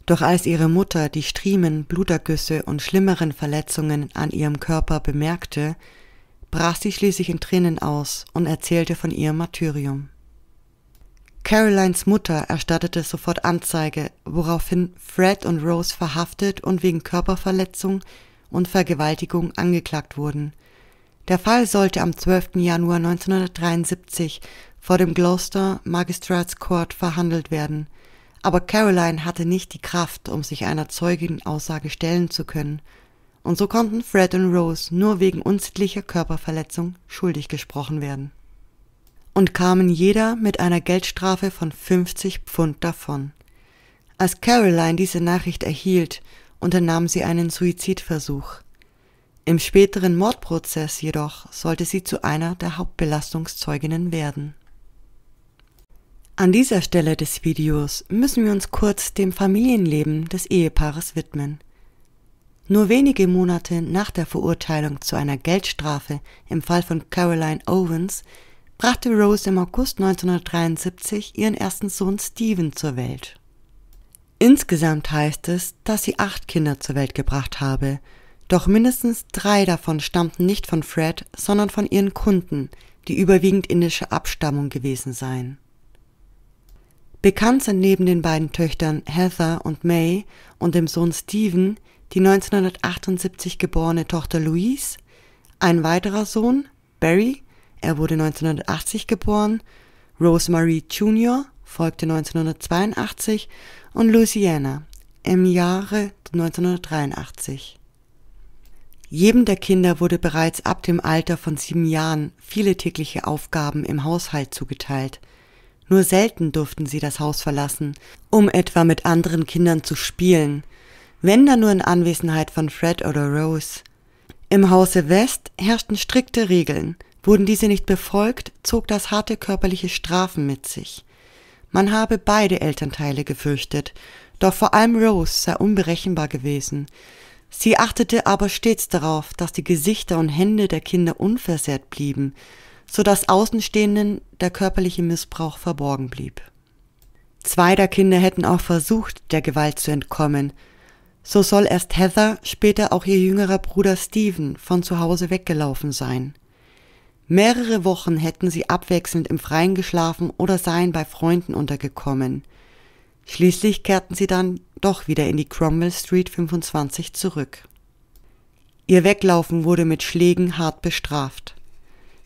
Speaker 1: Doch als ihre Mutter die Striemen, Blutergüsse und schlimmeren Verletzungen an ihrem Körper bemerkte, brach sie schließlich in Tränen aus und erzählte von ihrem Martyrium. Carolines Mutter erstattete sofort Anzeige, woraufhin Fred und Rose verhaftet und wegen Körperverletzung und Vergewaltigung angeklagt wurden. Der Fall sollte am 12. Januar 1973 vor dem Gloucester Magistrates Court verhandelt werden – aber Caroline hatte nicht die Kraft, um sich einer Zeugenaussage stellen zu können, und so konnten Fred und Rose nur wegen unsittlicher Körperverletzung schuldig gesprochen werden. Und kamen jeder mit einer Geldstrafe von 50 Pfund davon. Als Caroline diese Nachricht erhielt, unternahm sie einen Suizidversuch. Im späteren Mordprozess jedoch sollte sie zu einer der Hauptbelastungszeuginnen werden. An dieser Stelle des Videos müssen wir uns kurz dem Familienleben des Ehepaares widmen. Nur wenige Monate nach der Verurteilung zu einer Geldstrafe im Fall von Caroline Owens brachte Rose im August 1973 ihren ersten Sohn Steven zur Welt. Insgesamt heißt es, dass sie acht Kinder zur Welt gebracht habe, doch mindestens drei davon stammten nicht von Fred, sondern von ihren Kunden, die überwiegend indischer Abstammung gewesen seien. Bekannt sind neben den beiden Töchtern Heather und May und dem Sohn Stephen die 1978 geborene Tochter Louise, ein weiterer Sohn, Barry, er wurde 1980 geboren, Rosemary Jr. folgte 1982 und Louisiana im Jahre 1983. Jedem der Kinder wurde bereits ab dem Alter von sieben Jahren viele tägliche Aufgaben im Haushalt zugeteilt – nur selten durften sie das Haus verlassen, um etwa mit anderen Kindern zu spielen, wenn dann nur in Anwesenheit von Fred oder Rose. Im Hause West herrschten strikte Regeln, wurden diese nicht befolgt, zog das harte körperliche Strafen mit sich. Man habe beide Elternteile gefürchtet, doch vor allem Rose sei unberechenbar gewesen. Sie achtete aber stets darauf, dass die Gesichter und Hände der Kinder unversehrt blieben, sodass Außenstehenden der körperliche Missbrauch verborgen blieb. Zwei der Kinder hätten auch versucht, der Gewalt zu entkommen. So soll erst Heather, später auch ihr jüngerer Bruder Stephen von zu Hause weggelaufen sein. Mehrere Wochen hätten sie abwechselnd im Freien geschlafen oder seien bei Freunden untergekommen. Schließlich kehrten sie dann doch wieder in die Cromwell Street 25 zurück. Ihr Weglaufen wurde mit Schlägen hart bestraft.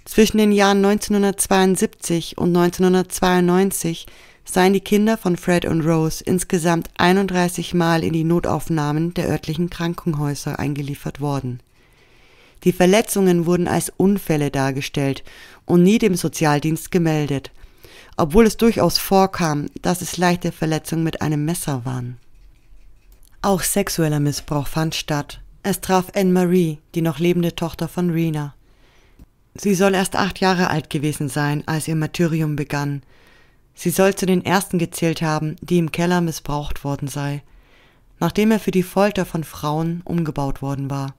Speaker 1: Zwischen den Jahren 1972 und 1992 seien die Kinder von Fred und Rose insgesamt 31 Mal in die Notaufnahmen der örtlichen Krankenhäuser eingeliefert worden. Die Verletzungen wurden als Unfälle dargestellt und nie dem Sozialdienst gemeldet, obwohl es durchaus vorkam, dass es leichte Verletzungen mit einem Messer waren. Auch sexueller Missbrauch fand statt. Es traf Anne Marie, die noch lebende Tochter von Rena. Sie soll erst acht Jahre alt gewesen sein, als ihr Martyrium begann. Sie soll zu den ersten gezählt haben, die im Keller missbraucht worden sei, nachdem er für die Folter von Frauen umgebaut worden war.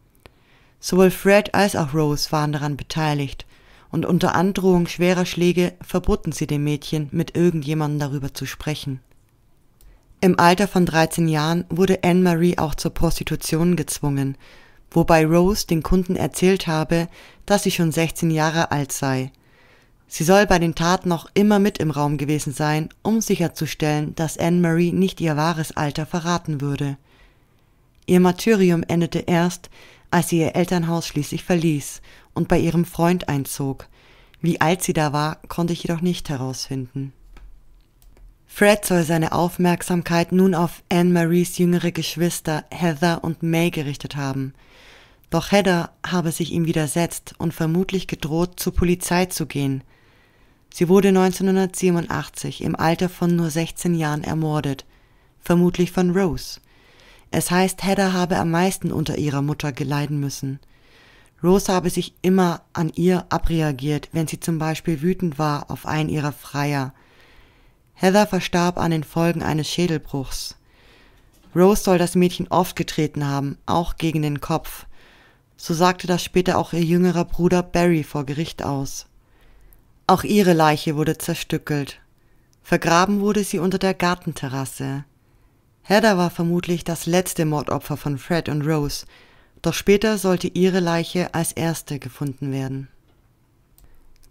Speaker 1: Sowohl Fred als auch Rose waren daran beteiligt, und unter Androhung schwerer Schläge verboten sie dem Mädchen, mit irgendjemandem darüber zu sprechen. Im Alter von 13 Jahren wurde Anne-Marie auch zur Prostitution gezwungen, wobei Rose den Kunden erzählt habe, dass sie schon 16 Jahre alt sei. Sie soll bei den Taten noch immer mit im Raum gewesen sein, um sicherzustellen, dass Anne-Marie nicht ihr wahres Alter verraten würde. Ihr Martyrium endete erst, als sie ihr Elternhaus schließlich verließ und bei ihrem Freund einzog. Wie alt sie da war, konnte ich jedoch nicht herausfinden. Fred soll seine Aufmerksamkeit nun auf Anne-Maries jüngere Geschwister Heather und May gerichtet haben – doch Hedda habe sich ihm widersetzt und vermutlich gedroht, zur Polizei zu gehen. Sie wurde 1987 im Alter von nur 16 Jahren ermordet, vermutlich von Rose. Es heißt, Hedda habe am meisten unter ihrer Mutter geleiden müssen. Rose habe sich immer an ihr abreagiert, wenn sie zum Beispiel wütend war auf einen ihrer Freier. Heather verstarb an den Folgen eines Schädelbruchs. Rose soll das Mädchen oft getreten haben, auch gegen den Kopf. So sagte das später auch ihr jüngerer Bruder Barry vor Gericht aus. Auch ihre Leiche wurde zerstückelt. Vergraben wurde sie unter der Gartenterrasse. Hedda war vermutlich das letzte Mordopfer von Fred und Rose, doch später sollte ihre Leiche als erste gefunden werden.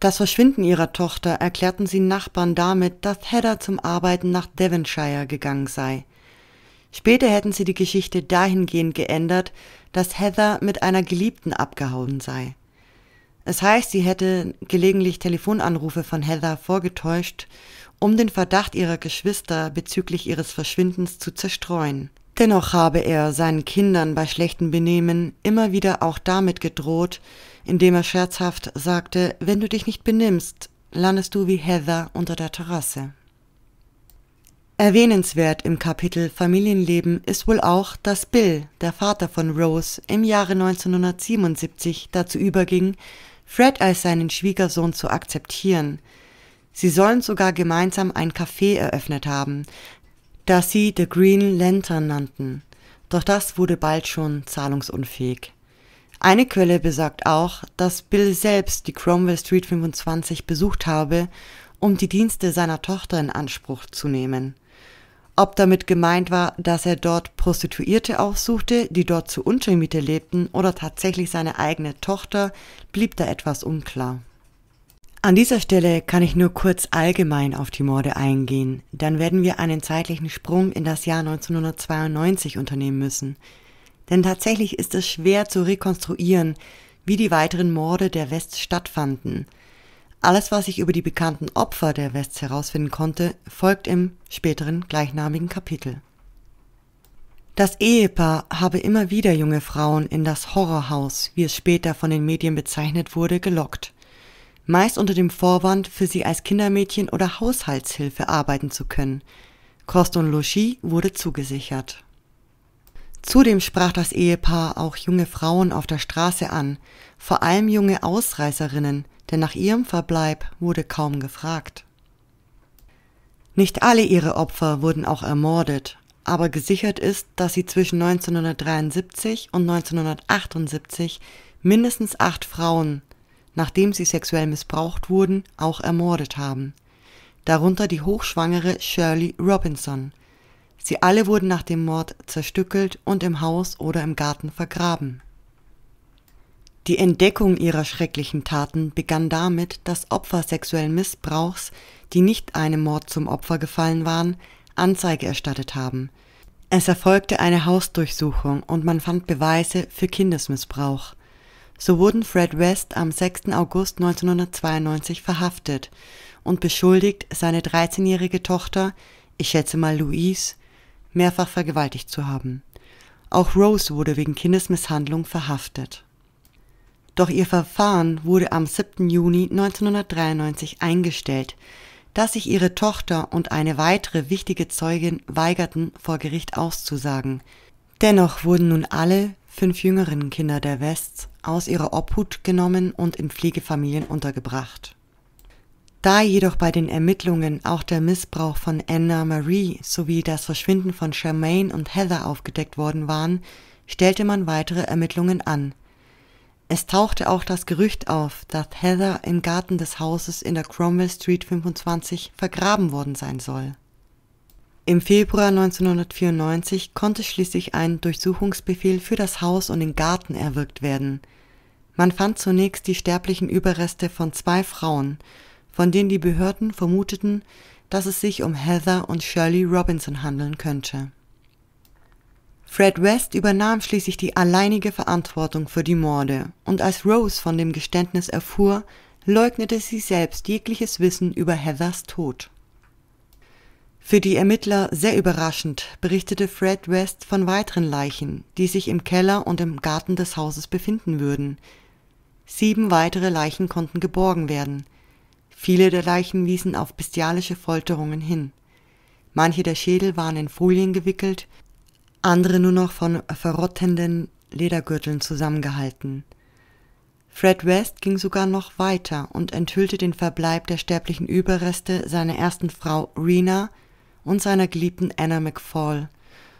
Speaker 1: Das Verschwinden ihrer Tochter erklärten sie Nachbarn damit, dass Hedda zum Arbeiten nach Devonshire gegangen sei – Später hätten sie die Geschichte dahingehend geändert, dass Heather mit einer Geliebten abgehauen sei. Es heißt, sie hätte gelegentlich Telefonanrufe von Heather vorgetäuscht, um den Verdacht ihrer Geschwister bezüglich ihres Verschwindens zu zerstreuen. Dennoch habe er seinen Kindern bei schlechtem Benehmen immer wieder auch damit gedroht, indem er scherzhaft sagte, wenn du dich nicht benimmst, landest du wie Heather unter der Terrasse. Erwähnenswert im Kapitel Familienleben ist wohl auch, dass Bill, der Vater von Rose, im Jahre 1977 dazu überging, Fred als seinen Schwiegersohn zu akzeptieren. Sie sollen sogar gemeinsam ein Café eröffnet haben, das sie The Green Lantern nannten. Doch das wurde bald schon zahlungsunfähig. Eine Quelle besagt auch, dass Bill selbst die Cromwell Street 25 besucht habe, um die Dienste seiner Tochter in Anspruch zu nehmen ob damit gemeint war, dass er dort Prostituierte aufsuchte, die dort zu Untermiete lebten, oder tatsächlich seine eigene Tochter, blieb da etwas unklar. An dieser Stelle kann ich nur kurz allgemein auf die Morde eingehen, dann werden wir einen zeitlichen Sprung in das Jahr 1992 unternehmen müssen. Denn tatsächlich ist es schwer zu rekonstruieren, wie die weiteren Morde der West stattfanden – alles, was ich über die bekannten Opfer der Wests herausfinden konnte, folgt im späteren gleichnamigen Kapitel. Das Ehepaar habe immer wieder junge Frauen in das Horrorhaus, wie es später von den Medien bezeichnet wurde, gelockt. Meist unter dem Vorwand, für sie als Kindermädchen oder Haushaltshilfe arbeiten zu können. Kost und Logis wurde zugesichert. Zudem sprach das Ehepaar auch junge Frauen auf der Straße an, vor allem junge Ausreißerinnen, denn nach ihrem Verbleib wurde kaum gefragt. Nicht alle ihre Opfer wurden auch ermordet, aber gesichert ist, dass sie zwischen 1973 und 1978 mindestens acht Frauen, nachdem sie sexuell missbraucht wurden, auch ermordet haben. Darunter die hochschwangere Shirley Robinson. Sie alle wurden nach dem Mord zerstückelt und im Haus oder im Garten vergraben. Die Entdeckung ihrer schrecklichen Taten begann damit, dass Opfer sexuellen Missbrauchs, die nicht einem Mord zum Opfer gefallen waren, Anzeige erstattet haben. Es erfolgte eine Hausdurchsuchung und man fand Beweise für Kindesmissbrauch. So wurden Fred West am 6. August 1992 verhaftet und beschuldigt, seine 13-jährige Tochter, ich schätze mal Louise, mehrfach vergewaltigt zu haben. Auch Rose wurde wegen Kindesmisshandlung verhaftet. Doch ihr Verfahren wurde am 7. Juni 1993 eingestellt, da sich ihre Tochter und eine weitere wichtige Zeugin weigerten, vor Gericht auszusagen. Dennoch wurden nun alle fünf jüngeren Kinder der Wests aus ihrer Obhut genommen und in Pflegefamilien untergebracht. Da jedoch bei den Ermittlungen auch der Missbrauch von Anna Marie sowie das Verschwinden von Charmaine und Heather aufgedeckt worden waren, stellte man weitere Ermittlungen an. Es tauchte auch das Gerücht auf, dass Heather im Garten des Hauses in der Cromwell Street 25 vergraben worden sein soll. Im Februar 1994 konnte schließlich ein Durchsuchungsbefehl für das Haus und den Garten erwirkt werden. Man fand zunächst die sterblichen Überreste von zwei Frauen, von denen die Behörden vermuteten, dass es sich um Heather und Shirley Robinson handeln könnte Fred West übernahm schließlich die alleinige Verantwortung für die Morde und als Rose von dem Geständnis erfuhr, leugnete sie selbst jegliches Wissen über Heathers Tod. Für die Ermittler sehr überraschend berichtete Fred West von weiteren Leichen, die sich im Keller und im Garten des Hauses befinden würden. Sieben weitere Leichen konnten geborgen werden. Viele der Leichen wiesen auf bestialische Folterungen hin. Manche der Schädel waren in Folien gewickelt andere nur noch von verrottenden Ledergürteln zusammengehalten. Fred West ging sogar noch weiter und enthüllte den Verbleib der sterblichen Überreste seiner ersten Frau Rena und seiner geliebten Anna McFall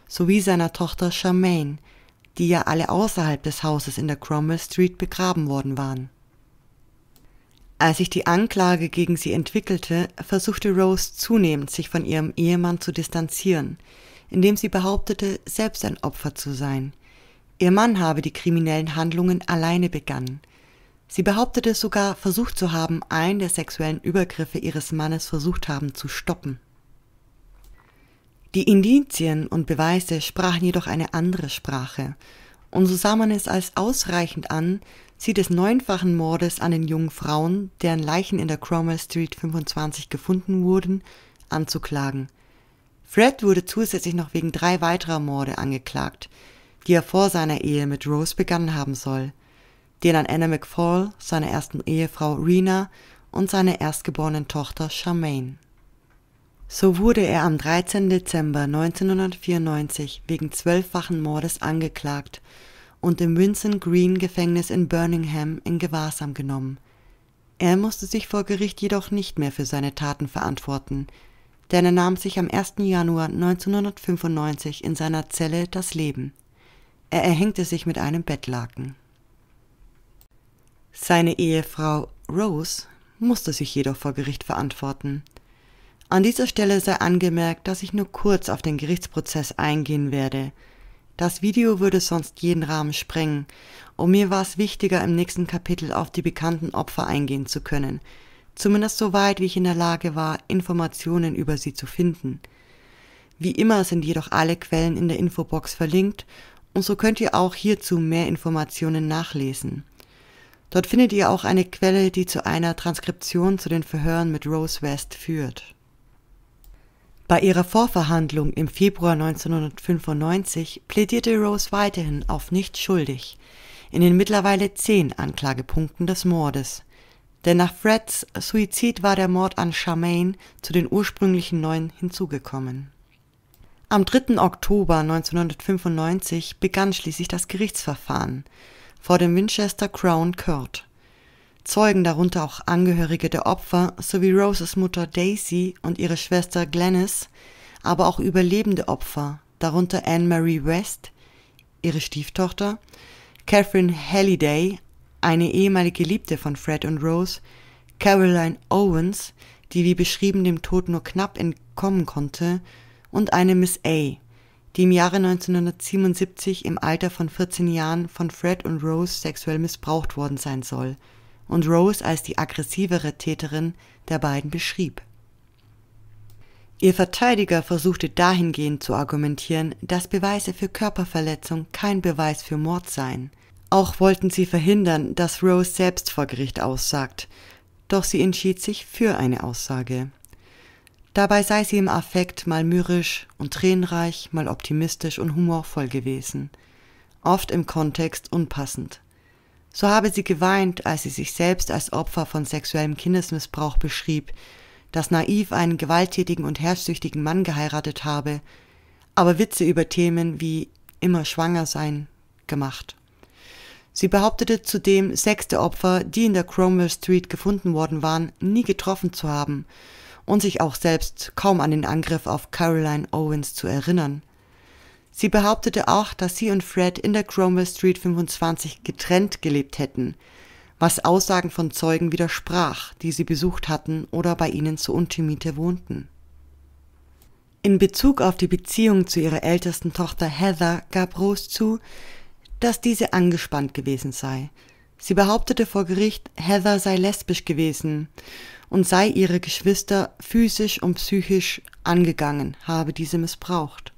Speaker 1: sowie seiner Tochter Charmaine, die ja alle außerhalb des Hauses in der Cromwell Street begraben worden waren. Als sich die Anklage gegen sie entwickelte, versuchte Rose zunehmend, sich von ihrem Ehemann zu distanzieren – in dem sie behauptete, selbst ein Opfer zu sein. Ihr Mann habe die kriminellen Handlungen alleine begangen. Sie behauptete sogar, versucht zu haben, einen der sexuellen Übergriffe ihres Mannes versucht haben zu stoppen. Die Indizien und Beweise sprachen jedoch eine andere Sprache, und so sah man es als ausreichend an, sie des neunfachen Mordes an den jungen Frauen, deren Leichen in der Cromwell Street 25 gefunden wurden, anzuklagen – Fred wurde zusätzlich noch wegen drei weiterer Morde angeklagt, die er vor seiner Ehe mit Rose begangen haben soll, den an Anna McFall, seiner ersten Ehefrau Rena und seiner erstgeborenen Tochter Charmaine. So wurde er am 13. Dezember 1994 wegen zwölffachen Mordes angeklagt und im Vincent Green Gefängnis in Birmingham in Gewahrsam genommen. Er musste sich vor Gericht jedoch nicht mehr für seine Taten verantworten – denn er nahm sich am 1. Januar 1995 in seiner Zelle das Leben. Er erhängte sich mit einem Bettlaken. Seine Ehefrau Rose musste sich jedoch vor Gericht verantworten. An dieser Stelle sei angemerkt, dass ich nur kurz auf den Gerichtsprozess eingehen werde. Das Video würde sonst jeden Rahmen sprengen, und mir war es wichtiger, im nächsten Kapitel auf die bekannten Opfer eingehen zu können, zumindest so weit, wie ich in der Lage war, Informationen über sie zu finden. Wie immer sind jedoch alle Quellen in der Infobox verlinkt und so könnt ihr auch hierzu mehr Informationen nachlesen. Dort findet ihr auch eine Quelle, die zu einer Transkription zu den Verhören mit Rose West führt. Bei ihrer Vorverhandlung im Februar 1995 plädierte Rose weiterhin auf nicht schuldig in den mittlerweile zehn Anklagepunkten des Mordes. Denn nach Freds Suizid war der Mord an Charmaine zu den ursprünglichen neun hinzugekommen. Am 3. Oktober 1995 begann schließlich das Gerichtsverfahren vor dem Winchester Crown Court. Zeugen, darunter auch Angehörige der Opfer sowie Roses Mutter Daisy und ihre Schwester Glennis, aber auch überlebende Opfer, darunter Anne Marie West, ihre Stieftochter, Catherine Halliday, eine ehemalige Geliebte von Fred und Rose, Caroline Owens, die wie beschrieben dem Tod nur knapp entkommen konnte, und eine Miss A, die im Jahre 1977 im Alter von 14 Jahren von Fred und Rose sexuell missbraucht worden sein soll und Rose als die aggressivere Täterin der beiden beschrieb. Ihr Verteidiger versuchte dahingehend zu argumentieren, dass Beweise für Körperverletzung kein Beweis für Mord seien auch wollten sie verhindern, dass Rose selbst vor Gericht aussagt, doch sie entschied sich für eine Aussage. Dabei sei sie im Affekt mal mürrisch und tränenreich, mal optimistisch und humorvoll gewesen, oft im Kontext unpassend. So habe sie geweint, als sie sich selbst als Opfer von sexuellem Kindesmissbrauch beschrieb, dass naiv einen gewalttätigen und herrschsüchtigen Mann geheiratet habe, aber Witze über Themen wie immer schwanger sein gemacht. Sie behauptete zudem, sechs der Opfer, die in der Cromwell Street gefunden worden waren, nie getroffen zu haben und sich auch selbst kaum an den Angriff auf Caroline Owens zu erinnern. Sie behauptete auch, dass sie und Fred in der Cromwell Street 25 getrennt gelebt hätten, was Aussagen von Zeugen widersprach, die sie besucht hatten oder bei ihnen zur Untimite wohnten. In Bezug auf die Beziehung zu ihrer ältesten Tochter Heather gab Rose zu, dass diese angespannt gewesen sei. Sie behauptete vor Gericht, Heather sei lesbisch gewesen und sei ihre Geschwister physisch und psychisch angegangen, habe diese missbraucht.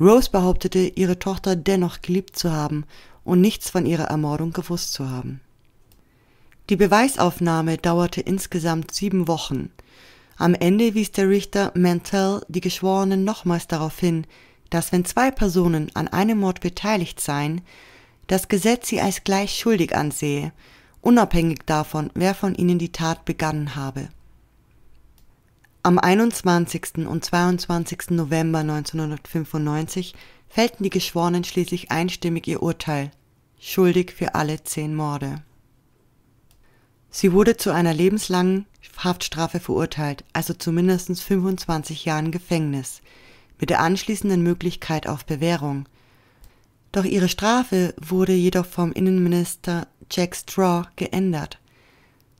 Speaker 1: Rose behauptete, ihre Tochter dennoch geliebt zu haben und nichts von ihrer Ermordung gewusst zu haben. Die Beweisaufnahme dauerte insgesamt sieben Wochen. Am Ende wies der Richter Mantell die Geschworenen nochmals darauf hin, dass wenn zwei Personen an einem Mord beteiligt seien, das Gesetz sie als gleich schuldig ansehe, unabhängig davon, wer von ihnen die Tat begangen habe. Am 21. und 22. November 1995 fällten die Geschworenen schließlich einstimmig ihr Urteil, schuldig für alle zehn Morde. Sie wurde zu einer lebenslangen Haftstrafe verurteilt, also zu mindestens 25 Jahren Gefängnis, mit der anschließenden Möglichkeit auf Bewährung. Doch ihre Strafe wurde jedoch vom Innenminister Jack Straw geändert.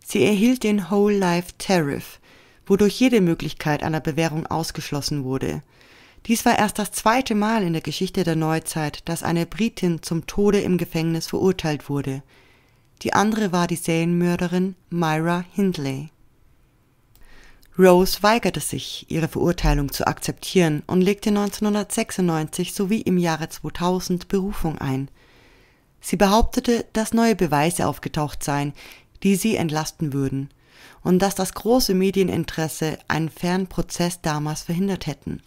Speaker 1: Sie erhielt den Whole Life Tariff, wodurch jede Möglichkeit einer Bewährung ausgeschlossen wurde. Dies war erst das zweite Mal in der Geschichte der Neuzeit, dass eine Britin zum Tode im Gefängnis verurteilt wurde. Die andere war die Seelenmörderin Myra Hindley. Rose weigerte sich, ihre Verurteilung zu akzeptieren und legte 1996 sowie im Jahre 2000 Berufung ein. Sie behauptete, dass neue Beweise aufgetaucht seien, die sie entlasten würden und dass das große Medieninteresse einen fairen Prozess damals verhindert hätten.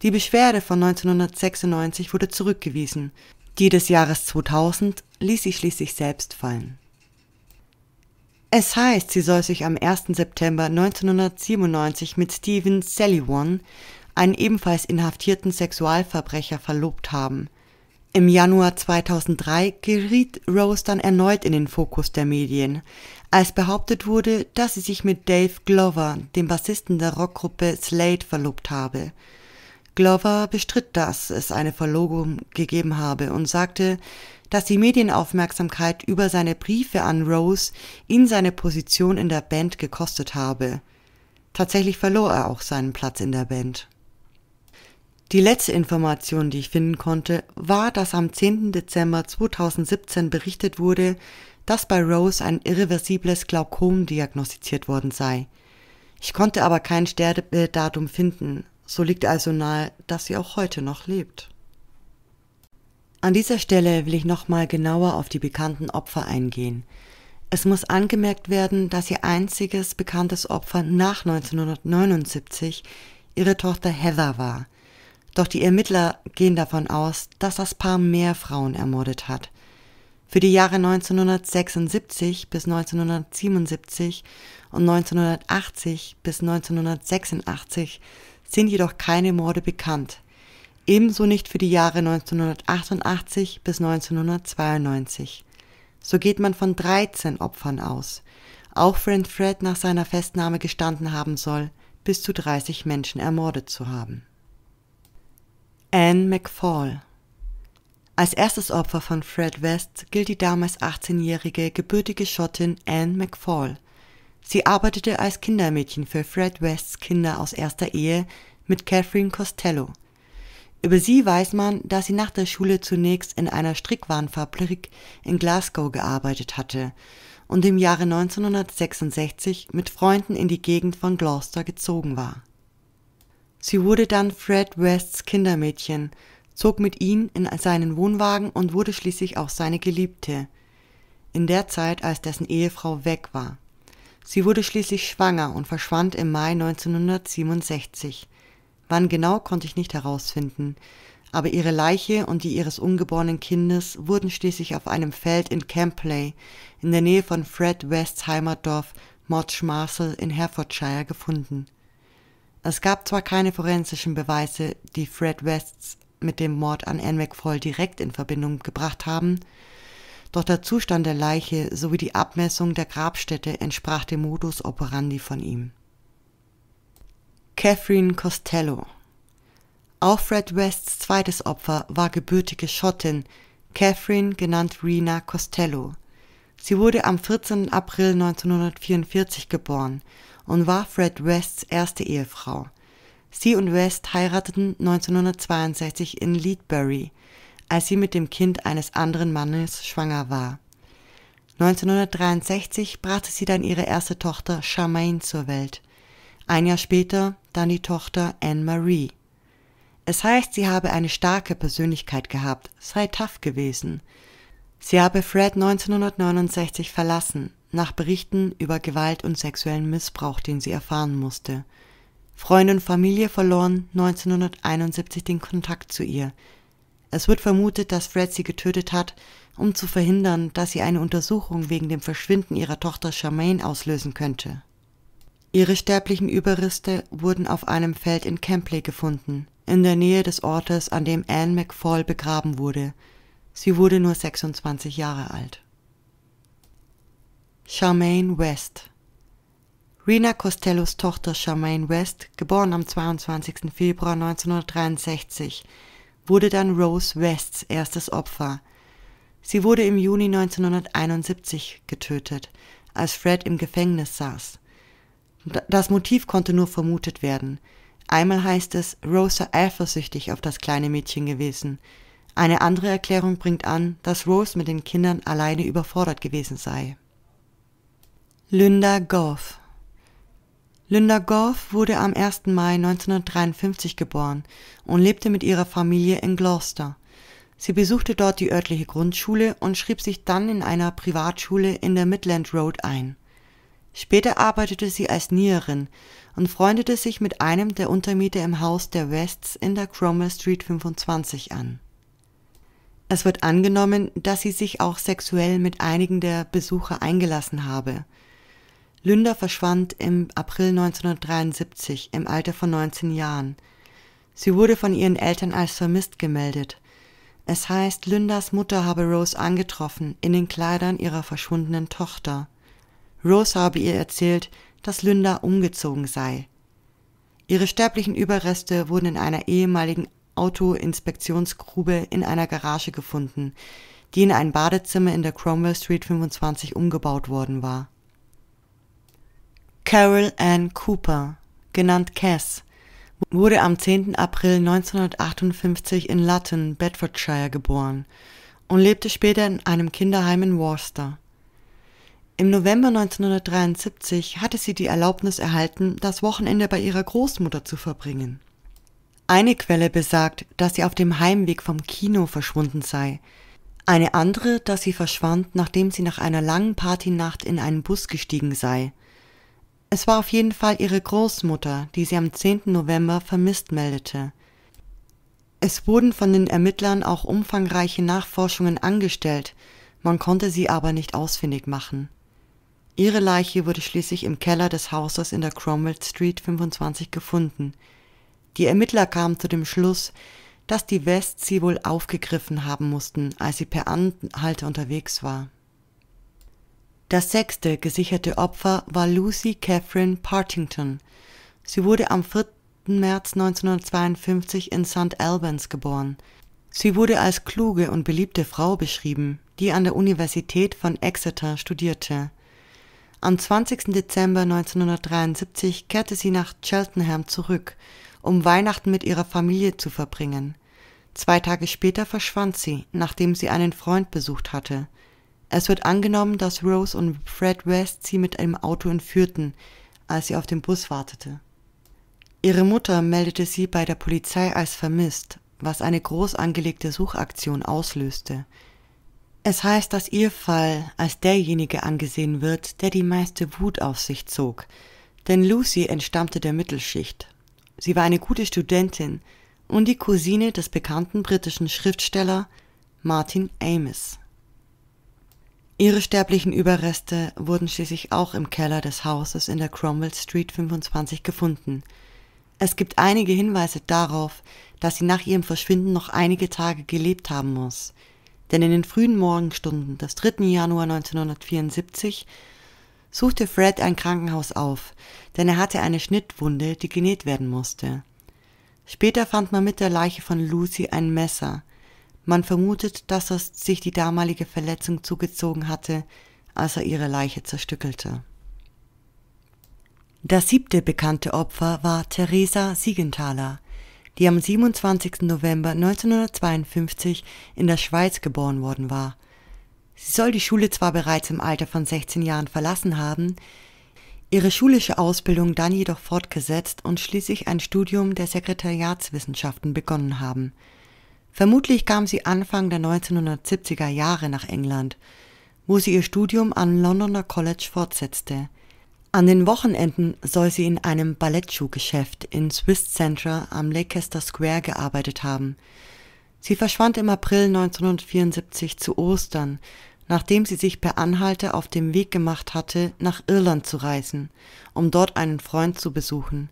Speaker 1: Die Beschwerde von 1996 wurde zurückgewiesen. Die des Jahres 2000 ließ sie schließlich selbst fallen. Es heißt, sie soll sich am 1. September 1997 mit Steven Seliwon, einen ebenfalls inhaftierten Sexualverbrecher, verlobt haben. Im Januar 2003 geriet Rose dann erneut in den Fokus der Medien, als behauptet wurde, dass sie sich mit Dave Glover, dem Bassisten der Rockgruppe Slade, verlobt habe. Glover bestritt, dass es eine Verlobung gegeben habe und sagte, dass die Medienaufmerksamkeit über seine Briefe an Rose ihn seine Position in der Band gekostet habe. Tatsächlich verlor er auch seinen Platz in der Band. Die letzte Information, die ich finden konnte, war, dass am 10. Dezember 2017 berichtet wurde, dass bei Rose ein irreversibles Glaukom diagnostiziert worden sei. Ich konnte aber kein Sterbedatum finden, so liegt also nahe, dass sie auch heute noch lebt. An dieser Stelle will ich nochmal genauer auf die bekannten Opfer eingehen. Es muss angemerkt werden, dass ihr einziges bekanntes Opfer nach 1979 ihre Tochter Heather war. Doch die Ermittler gehen davon aus, dass das Paar mehr Frauen ermordet hat. Für die Jahre 1976 bis 1977 und 1980 bis 1986 sind jedoch keine Morde bekannt ebenso nicht für die Jahre 1988 bis 1992. So geht man von 13 Opfern aus. Auch Friend Fred nach seiner Festnahme gestanden haben soll, bis zu 30 Menschen ermordet zu haben. Anne McFall Als erstes Opfer von Fred West gilt die damals 18-jährige gebürtige Schottin Anne McFall. Sie arbeitete als Kindermädchen für Fred Wests Kinder aus erster Ehe mit Catherine Costello. Über sie weiß man, dass sie nach der Schule zunächst in einer Strickwarenfabrik in Glasgow gearbeitet hatte und im Jahre 1966 mit Freunden in die Gegend von Gloucester gezogen war. Sie wurde dann Fred Wests Kindermädchen, zog mit ihm in seinen Wohnwagen und wurde schließlich auch seine Geliebte, in der Zeit, als dessen Ehefrau weg war. Sie wurde schließlich schwanger und verschwand im Mai 1967. Wann genau konnte ich nicht herausfinden, aber ihre Leiche und die ihres ungeborenen Kindes wurden schließlich auf einem Feld in Campley in der Nähe von Fred Wests Heimatdorf Morch Marcel in Herefordshire gefunden. Es gab zwar keine forensischen Beweise, die Fred Wests mit dem Mord an Anne McFall direkt in Verbindung gebracht haben, doch der Zustand der Leiche sowie die Abmessung der Grabstätte entsprach dem Modus operandi von ihm. Catherine Costello. Auch Fred Wests zweites Opfer war gebürtige Schottin, Catherine genannt Rena Costello. Sie wurde am 14. April 1944 geboren und war Fred Wests erste Ehefrau. Sie und West heirateten 1962 in Leadbury, als sie mit dem Kind eines anderen Mannes schwanger war. 1963 brachte sie dann ihre erste Tochter Charmaine zur Welt. Ein Jahr später dann die Tochter Anne Marie. Es heißt, sie habe eine starke Persönlichkeit gehabt, sei tough gewesen. Sie habe Fred 1969 verlassen, nach Berichten über Gewalt und sexuellen Missbrauch, den sie erfahren musste. Freunde und Familie verloren 1971 den Kontakt zu ihr. Es wird vermutet, dass Fred sie getötet hat, um zu verhindern, dass sie eine Untersuchung wegen dem Verschwinden ihrer Tochter Charmaine auslösen könnte. Ihre sterblichen Überreste wurden auf einem Feld in Kempley gefunden, in der Nähe des Ortes, an dem Anne McFall begraben wurde. Sie wurde nur 26 Jahre alt. Charmaine West Rena Costellos Tochter Charmaine West, geboren am 22. Februar 1963, wurde dann Rose Wests erstes Opfer. Sie wurde im Juni 1971 getötet, als Fred im Gefängnis saß. Das Motiv konnte nur vermutet werden. Einmal heißt es, Rose sei eifersüchtig auf das kleine Mädchen gewesen. Eine andere Erklärung bringt an, dass Rose mit den Kindern alleine überfordert gewesen sei. Linda Goff Linda Goff wurde am 1. Mai 1953 geboren und lebte mit ihrer Familie in Gloucester. Sie besuchte dort die örtliche Grundschule und schrieb sich dann in einer Privatschule in der Midland Road ein. Später arbeitete sie als Näherin und freundete sich mit einem der Untermieter im Haus der Wests in der Cromwell Street 25 an. Es wird angenommen, dass sie sich auch sexuell mit einigen der Besucher eingelassen habe. Lynda verschwand im April 1973 im Alter von 19 Jahren. Sie wurde von ihren Eltern als vermisst gemeldet. Es heißt, Lyndas Mutter habe Rose angetroffen in den Kleidern ihrer verschwundenen Tochter. Rose habe ihr erzählt, dass Lynda umgezogen sei. Ihre sterblichen Überreste wurden in einer ehemaligen Autoinspektionsgrube in einer Garage gefunden, die in ein Badezimmer in der Cromwell Street 25 umgebaut worden war. Carol Ann Cooper, genannt Cass, wurde am 10. April 1958 in Lutton, Bedfordshire, geboren und lebte später in einem Kinderheim in Worcester. Im November 1973 hatte sie die Erlaubnis erhalten, das Wochenende bei ihrer Großmutter zu verbringen. Eine Quelle besagt, dass sie auf dem Heimweg vom Kino verschwunden sei, eine andere, dass sie verschwand, nachdem sie nach einer langen Partynacht in einen Bus gestiegen sei. Es war auf jeden Fall ihre Großmutter, die sie am 10. November vermisst meldete. Es wurden von den Ermittlern auch umfangreiche Nachforschungen angestellt, man konnte sie aber nicht ausfindig machen. Ihre Leiche wurde schließlich im Keller des Hauses in der Cromwell Street 25 gefunden. Die Ermittler kamen zu dem Schluss, dass die West sie wohl aufgegriffen haben mussten, als sie per Anhalter unterwegs war. Das sechste gesicherte Opfer war Lucy Catherine Partington. Sie wurde am 4. März 1952 in St. Albans geboren. Sie wurde als kluge und beliebte Frau beschrieben, die an der Universität von Exeter studierte. Am 20. Dezember 1973 kehrte sie nach Cheltenham zurück, um Weihnachten mit ihrer Familie zu verbringen. Zwei Tage später verschwand sie, nachdem sie einen Freund besucht hatte. Es wird angenommen, dass Rose und Fred West sie mit einem Auto entführten, als sie auf den Bus wartete. Ihre Mutter meldete sie bei der Polizei als vermisst, was eine groß angelegte Suchaktion auslöste. Es heißt, dass ihr Fall als derjenige angesehen wird, der die meiste Wut auf sich zog, denn Lucy entstammte der Mittelschicht. Sie war eine gute Studentin und die Cousine des bekannten britischen Schriftstellers Martin Amis. Ihre sterblichen Überreste wurden schließlich auch im Keller des Hauses in der Cromwell Street 25 gefunden. Es gibt einige Hinweise darauf, dass sie nach ihrem Verschwinden noch einige Tage gelebt haben muss – denn in den frühen Morgenstunden des 3. Januar 1974 suchte Fred ein Krankenhaus auf, denn er hatte eine Schnittwunde, die genäht werden musste. Später fand man mit der Leiche von Lucy ein Messer. Man vermutet, dass er sich die damalige Verletzung zugezogen hatte, als er ihre Leiche zerstückelte. Das siebte bekannte Opfer war Theresa Siegenthaler, die am 27. November 1952 in der Schweiz geboren worden war. Sie soll die Schule zwar bereits im Alter von 16 Jahren verlassen haben, ihre schulische Ausbildung dann jedoch fortgesetzt und schließlich ein Studium der Sekretariatswissenschaften begonnen haben. Vermutlich kam sie Anfang der 1970er Jahre nach England, wo sie ihr Studium am Londoner College fortsetzte – an den Wochenenden soll sie in einem Ballettschuhgeschäft in Swiss Centre am Leicester Square gearbeitet haben. Sie verschwand im April 1974 zu Ostern, nachdem sie sich per Anhalte auf dem Weg gemacht hatte, nach Irland zu reisen, um dort einen Freund zu besuchen.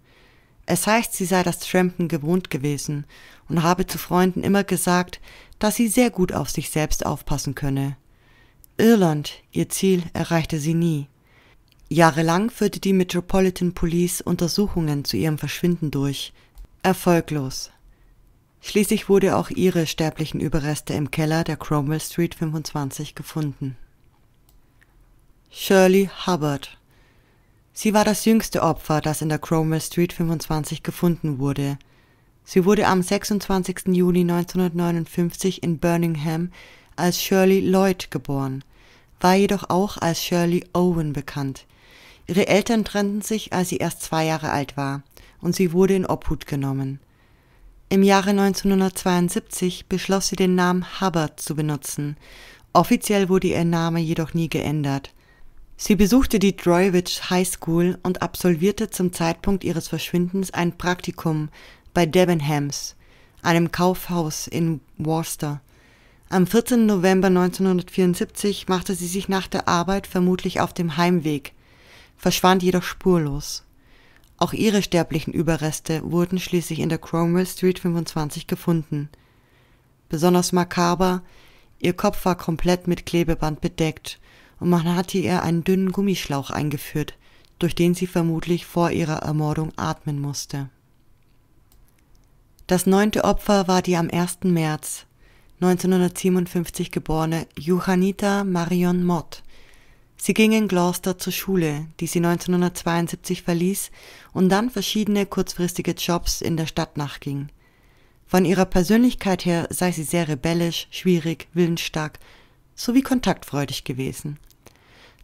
Speaker 1: Es heißt, sie sei das Trampen gewohnt gewesen und habe zu Freunden immer gesagt, dass sie sehr gut auf sich selbst aufpassen könne. Irland, ihr Ziel, erreichte sie nie. Jahrelang führte die Metropolitan Police Untersuchungen zu ihrem Verschwinden durch, erfolglos. Schließlich wurde auch ihre sterblichen Überreste im Keller der Cromwell Street 25 gefunden. Shirley Hubbard. Sie war das jüngste Opfer, das in der Cromwell Street 25 gefunden wurde. Sie wurde am 26. Juni 1959 in Birmingham als Shirley Lloyd geboren, war jedoch auch als Shirley Owen bekannt – Ihre Eltern trennten sich, als sie erst zwei Jahre alt war, und sie wurde in Obhut genommen. Im Jahre 1972 beschloss sie den Namen Hubbard zu benutzen. Offiziell wurde ihr Name jedoch nie geändert. Sie besuchte die Droitwich High School und absolvierte zum Zeitpunkt ihres Verschwindens ein Praktikum bei Debenhams, einem Kaufhaus in Worcester. Am 14. November 1974 machte sie sich nach der Arbeit vermutlich auf dem Heimweg verschwand jedoch spurlos. Auch ihre sterblichen Überreste wurden schließlich in der Cromwell Street 25 gefunden. Besonders makaber, ihr Kopf war komplett mit Klebeband bedeckt und man hatte ihr einen dünnen Gummischlauch eingeführt, durch den sie vermutlich vor ihrer Ermordung atmen musste. Das neunte Opfer war die am 1. März 1957 geborene Juhanita Marion Mott, Sie ging in Gloucester zur Schule, die sie 1972 verließ und dann verschiedene kurzfristige Jobs in der Stadt nachging. Von ihrer Persönlichkeit her sei sie sehr rebellisch, schwierig, willensstark sowie kontaktfreudig gewesen.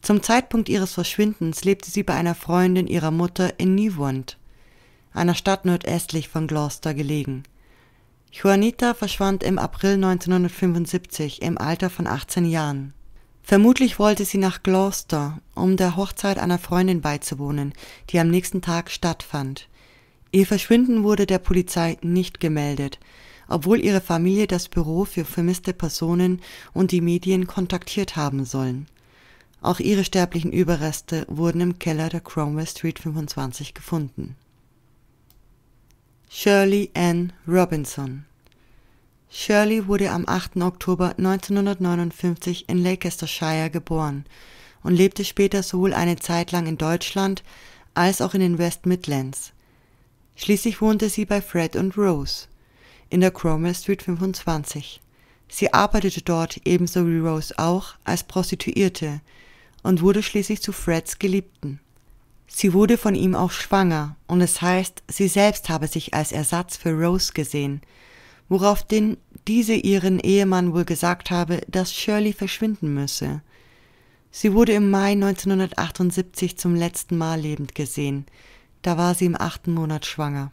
Speaker 1: Zum Zeitpunkt ihres Verschwindens lebte sie bei einer Freundin ihrer Mutter in Newont, einer Stadt nordöstlich von Gloucester gelegen. Juanita verschwand im April 1975 im Alter von 18 Jahren. Vermutlich wollte sie nach Gloucester, um der Hochzeit einer Freundin beizuwohnen, die am nächsten Tag stattfand. Ihr Verschwinden wurde der Polizei nicht gemeldet, obwohl ihre Familie das Büro für vermisste Personen und die Medien kontaktiert haben sollen. Auch ihre sterblichen Überreste wurden im Keller der Cromwell Street 25 gefunden. Shirley Ann Robinson Shirley wurde am 8. Oktober 1959 in Leicestershire geboren und lebte später sowohl eine Zeit lang in Deutschland als auch in den West Midlands. Schließlich wohnte sie bei Fred und Rose in der Cromwell Street 25. Sie arbeitete dort ebenso wie Rose auch als Prostituierte und wurde schließlich zu Freds Geliebten. Sie wurde von ihm auch schwanger und es heißt, sie selbst habe sich als Ersatz für Rose gesehen – worauf diese ihren Ehemann wohl gesagt habe, dass Shirley verschwinden müsse. Sie wurde im Mai 1978 zum letzten Mal lebend gesehen. Da war sie im achten Monat schwanger.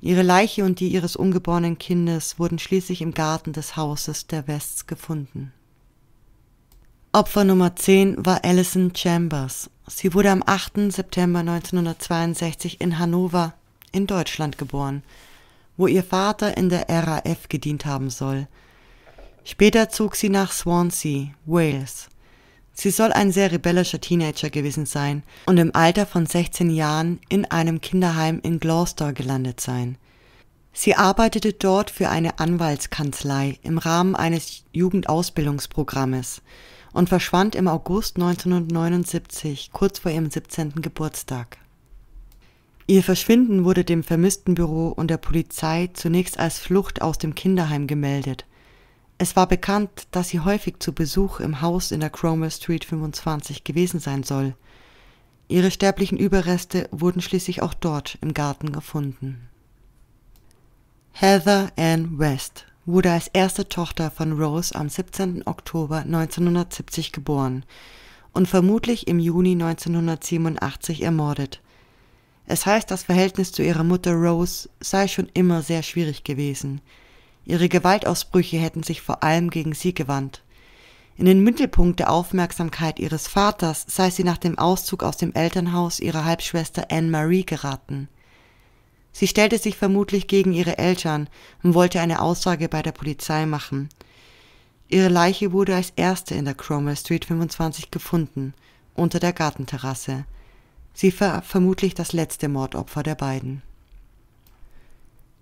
Speaker 1: Ihre Leiche und die ihres ungeborenen Kindes wurden schließlich im Garten des Hauses der Wests gefunden. Opfer Nummer 10 war Alison Chambers. Sie wurde am 8. September 1962 in Hannover in Deutschland geboren wo ihr Vater in der RAF gedient haben soll. Später zog sie nach Swansea, Wales. Sie soll ein sehr rebellischer Teenager gewesen sein und im Alter von 16 Jahren in einem Kinderheim in Gloucester gelandet sein. Sie arbeitete dort für eine Anwaltskanzlei im Rahmen eines Jugendausbildungsprogrammes und verschwand im August 1979, kurz vor ihrem 17. Geburtstag. Ihr Verschwinden wurde dem Vermisstenbüro und der Polizei zunächst als Flucht aus dem Kinderheim gemeldet. Es war bekannt, dass sie häufig zu Besuch im Haus in der Cromer Street 25 gewesen sein soll. Ihre sterblichen Überreste wurden schließlich auch dort im Garten gefunden. Heather Ann West wurde als erste Tochter von Rose am 17. Oktober 1970 geboren und vermutlich im Juni 1987 ermordet. Es heißt, das Verhältnis zu ihrer Mutter Rose sei schon immer sehr schwierig gewesen. Ihre Gewaltausbrüche hätten sich vor allem gegen sie gewandt. In den Mittelpunkt der Aufmerksamkeit ihres Vaters sei sie nach dem Auszug aus dem Elternhaus ihrer Halbschwester Anne Marie geraten. Sie stellte sich vermutlich gegen ihre Eltern und wollte eine Aussage bei der Polizei machen. Ihre Leiche wurde als erste in der Cromwell Street 25 gefunden, unter der Gartenterrasse. Sie war vermutlich das letzte Mordopfer der beiden.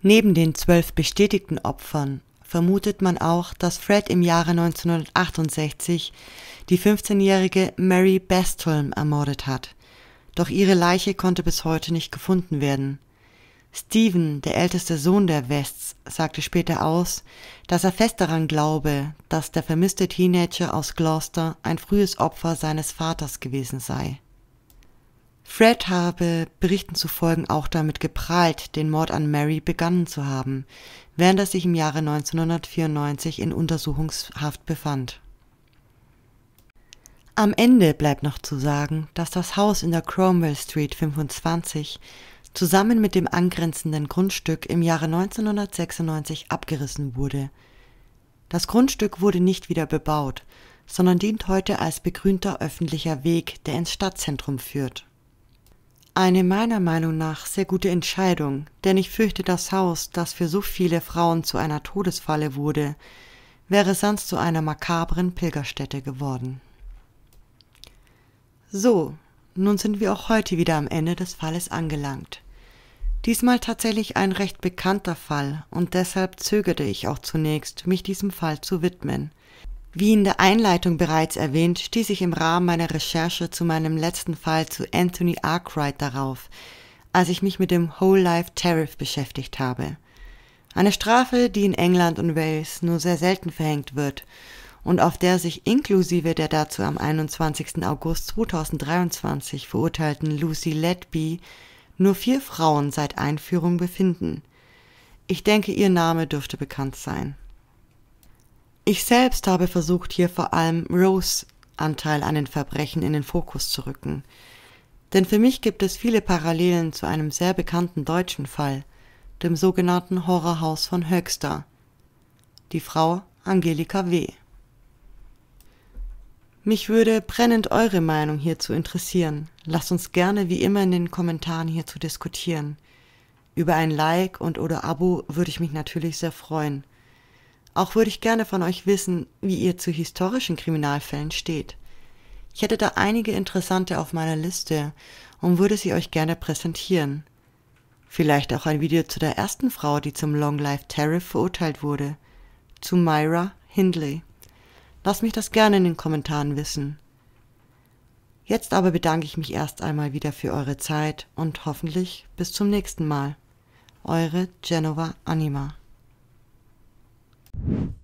Speaker 1: Neben den zwölf bestätigten Opfern vermutet man auch, dass Fred im Jahre 1968 die 15-jährige Mary Bestholm ermordet hat, doch ihre Leiche konnte bis heute nicht gefunden werden. Stephen, der älteste Sohn der Wests, sagte später aus, dass er fest daran glaube, dass der vermisste Teenager aus Gloucester ein frühes Opfer seines Vaters gewesen sei. Fred habe Berichten zufolge auch damit geprahlt, den Mord an Mary begangen zu haben, während er sich im Jahre 1994 in Untersuchungshaft befand. Am Ende bleibt noch zu sagen, dass das Haus in der Cromwell Street 25 zusammen mit dem angrenzenden Grundstück im Jahre 1996 abgerissen wurde. Das Grundstück wurde nicht wieder bebaut, sondern dient heute als begrünter öffentlicher Weg, der ins Stadtzentrum führt. Eine meiner Meinung nach sehr gute Entscheidung, denn ich fürchte das Haus, das für so viele Frauen zu einer Todesfalle wurde, wäre sonst zu einer makabren Pilgerstätte geworden. So, nun sind wir auch heute wieder am Ende des Falles angelangt. Diesmal tatsächlich ein recht bekannter Fall, und deshalb zögerte ich auch zunächst, mich diesem Fall zu widmen. Wie in der Einleitung bereits erwähnt, stieß ich im Rahmen meiner Recherche zu meinem letzten Fall zu Anthony Arkwright darauf, als ich mich mit dem Whole Life Tariff beschäftigt habe. Eine Strafe, die in England und Wales nur sehr selten verhängt wird und auf der sich inklusive der dazu am 21. August 2023 verurteilten Lucy Letby nur vier Frauen seit Einführung befinden. Ich denke, ihr Name dürfte bekannt sein. Ich selbst habe versucht, hier vor allem Rose Anteil an den Verbrechen in den Fokus zu rücken. Denn für mich gibt es viele Parallelen zu einem sehr bekannten deutschen Fall, dem sogenannten Horrorhaus von Höxter. Die Frau Angelika W. Mich würde brennend eure Meinung hierzu interessieren. Lasst uns gerne wie immer in den Kommentaren hierzu diskutieren. Über ein Like und oder Abo würde ich mich natürlich sehr freuen. Auch würde ich gerne von euch wissen, wie ihr zu historischen Kriminalfällen steht. Ich hätte da einige interessante auf meiner Liste und würde sie euch gerne präsentieren. Vielleicht auch ein Video zu der ersten Frau, die zum Long Life Tariff verurteilt wurde, zu Myra Hindley. Lasst mich das gerne in den Kommentaren wissen. Jetzt aber bedanke ich mich erst einmal wieder für eure Zeit und hoffentlich bis zum nächsten Mal. Eure Genova Anima. you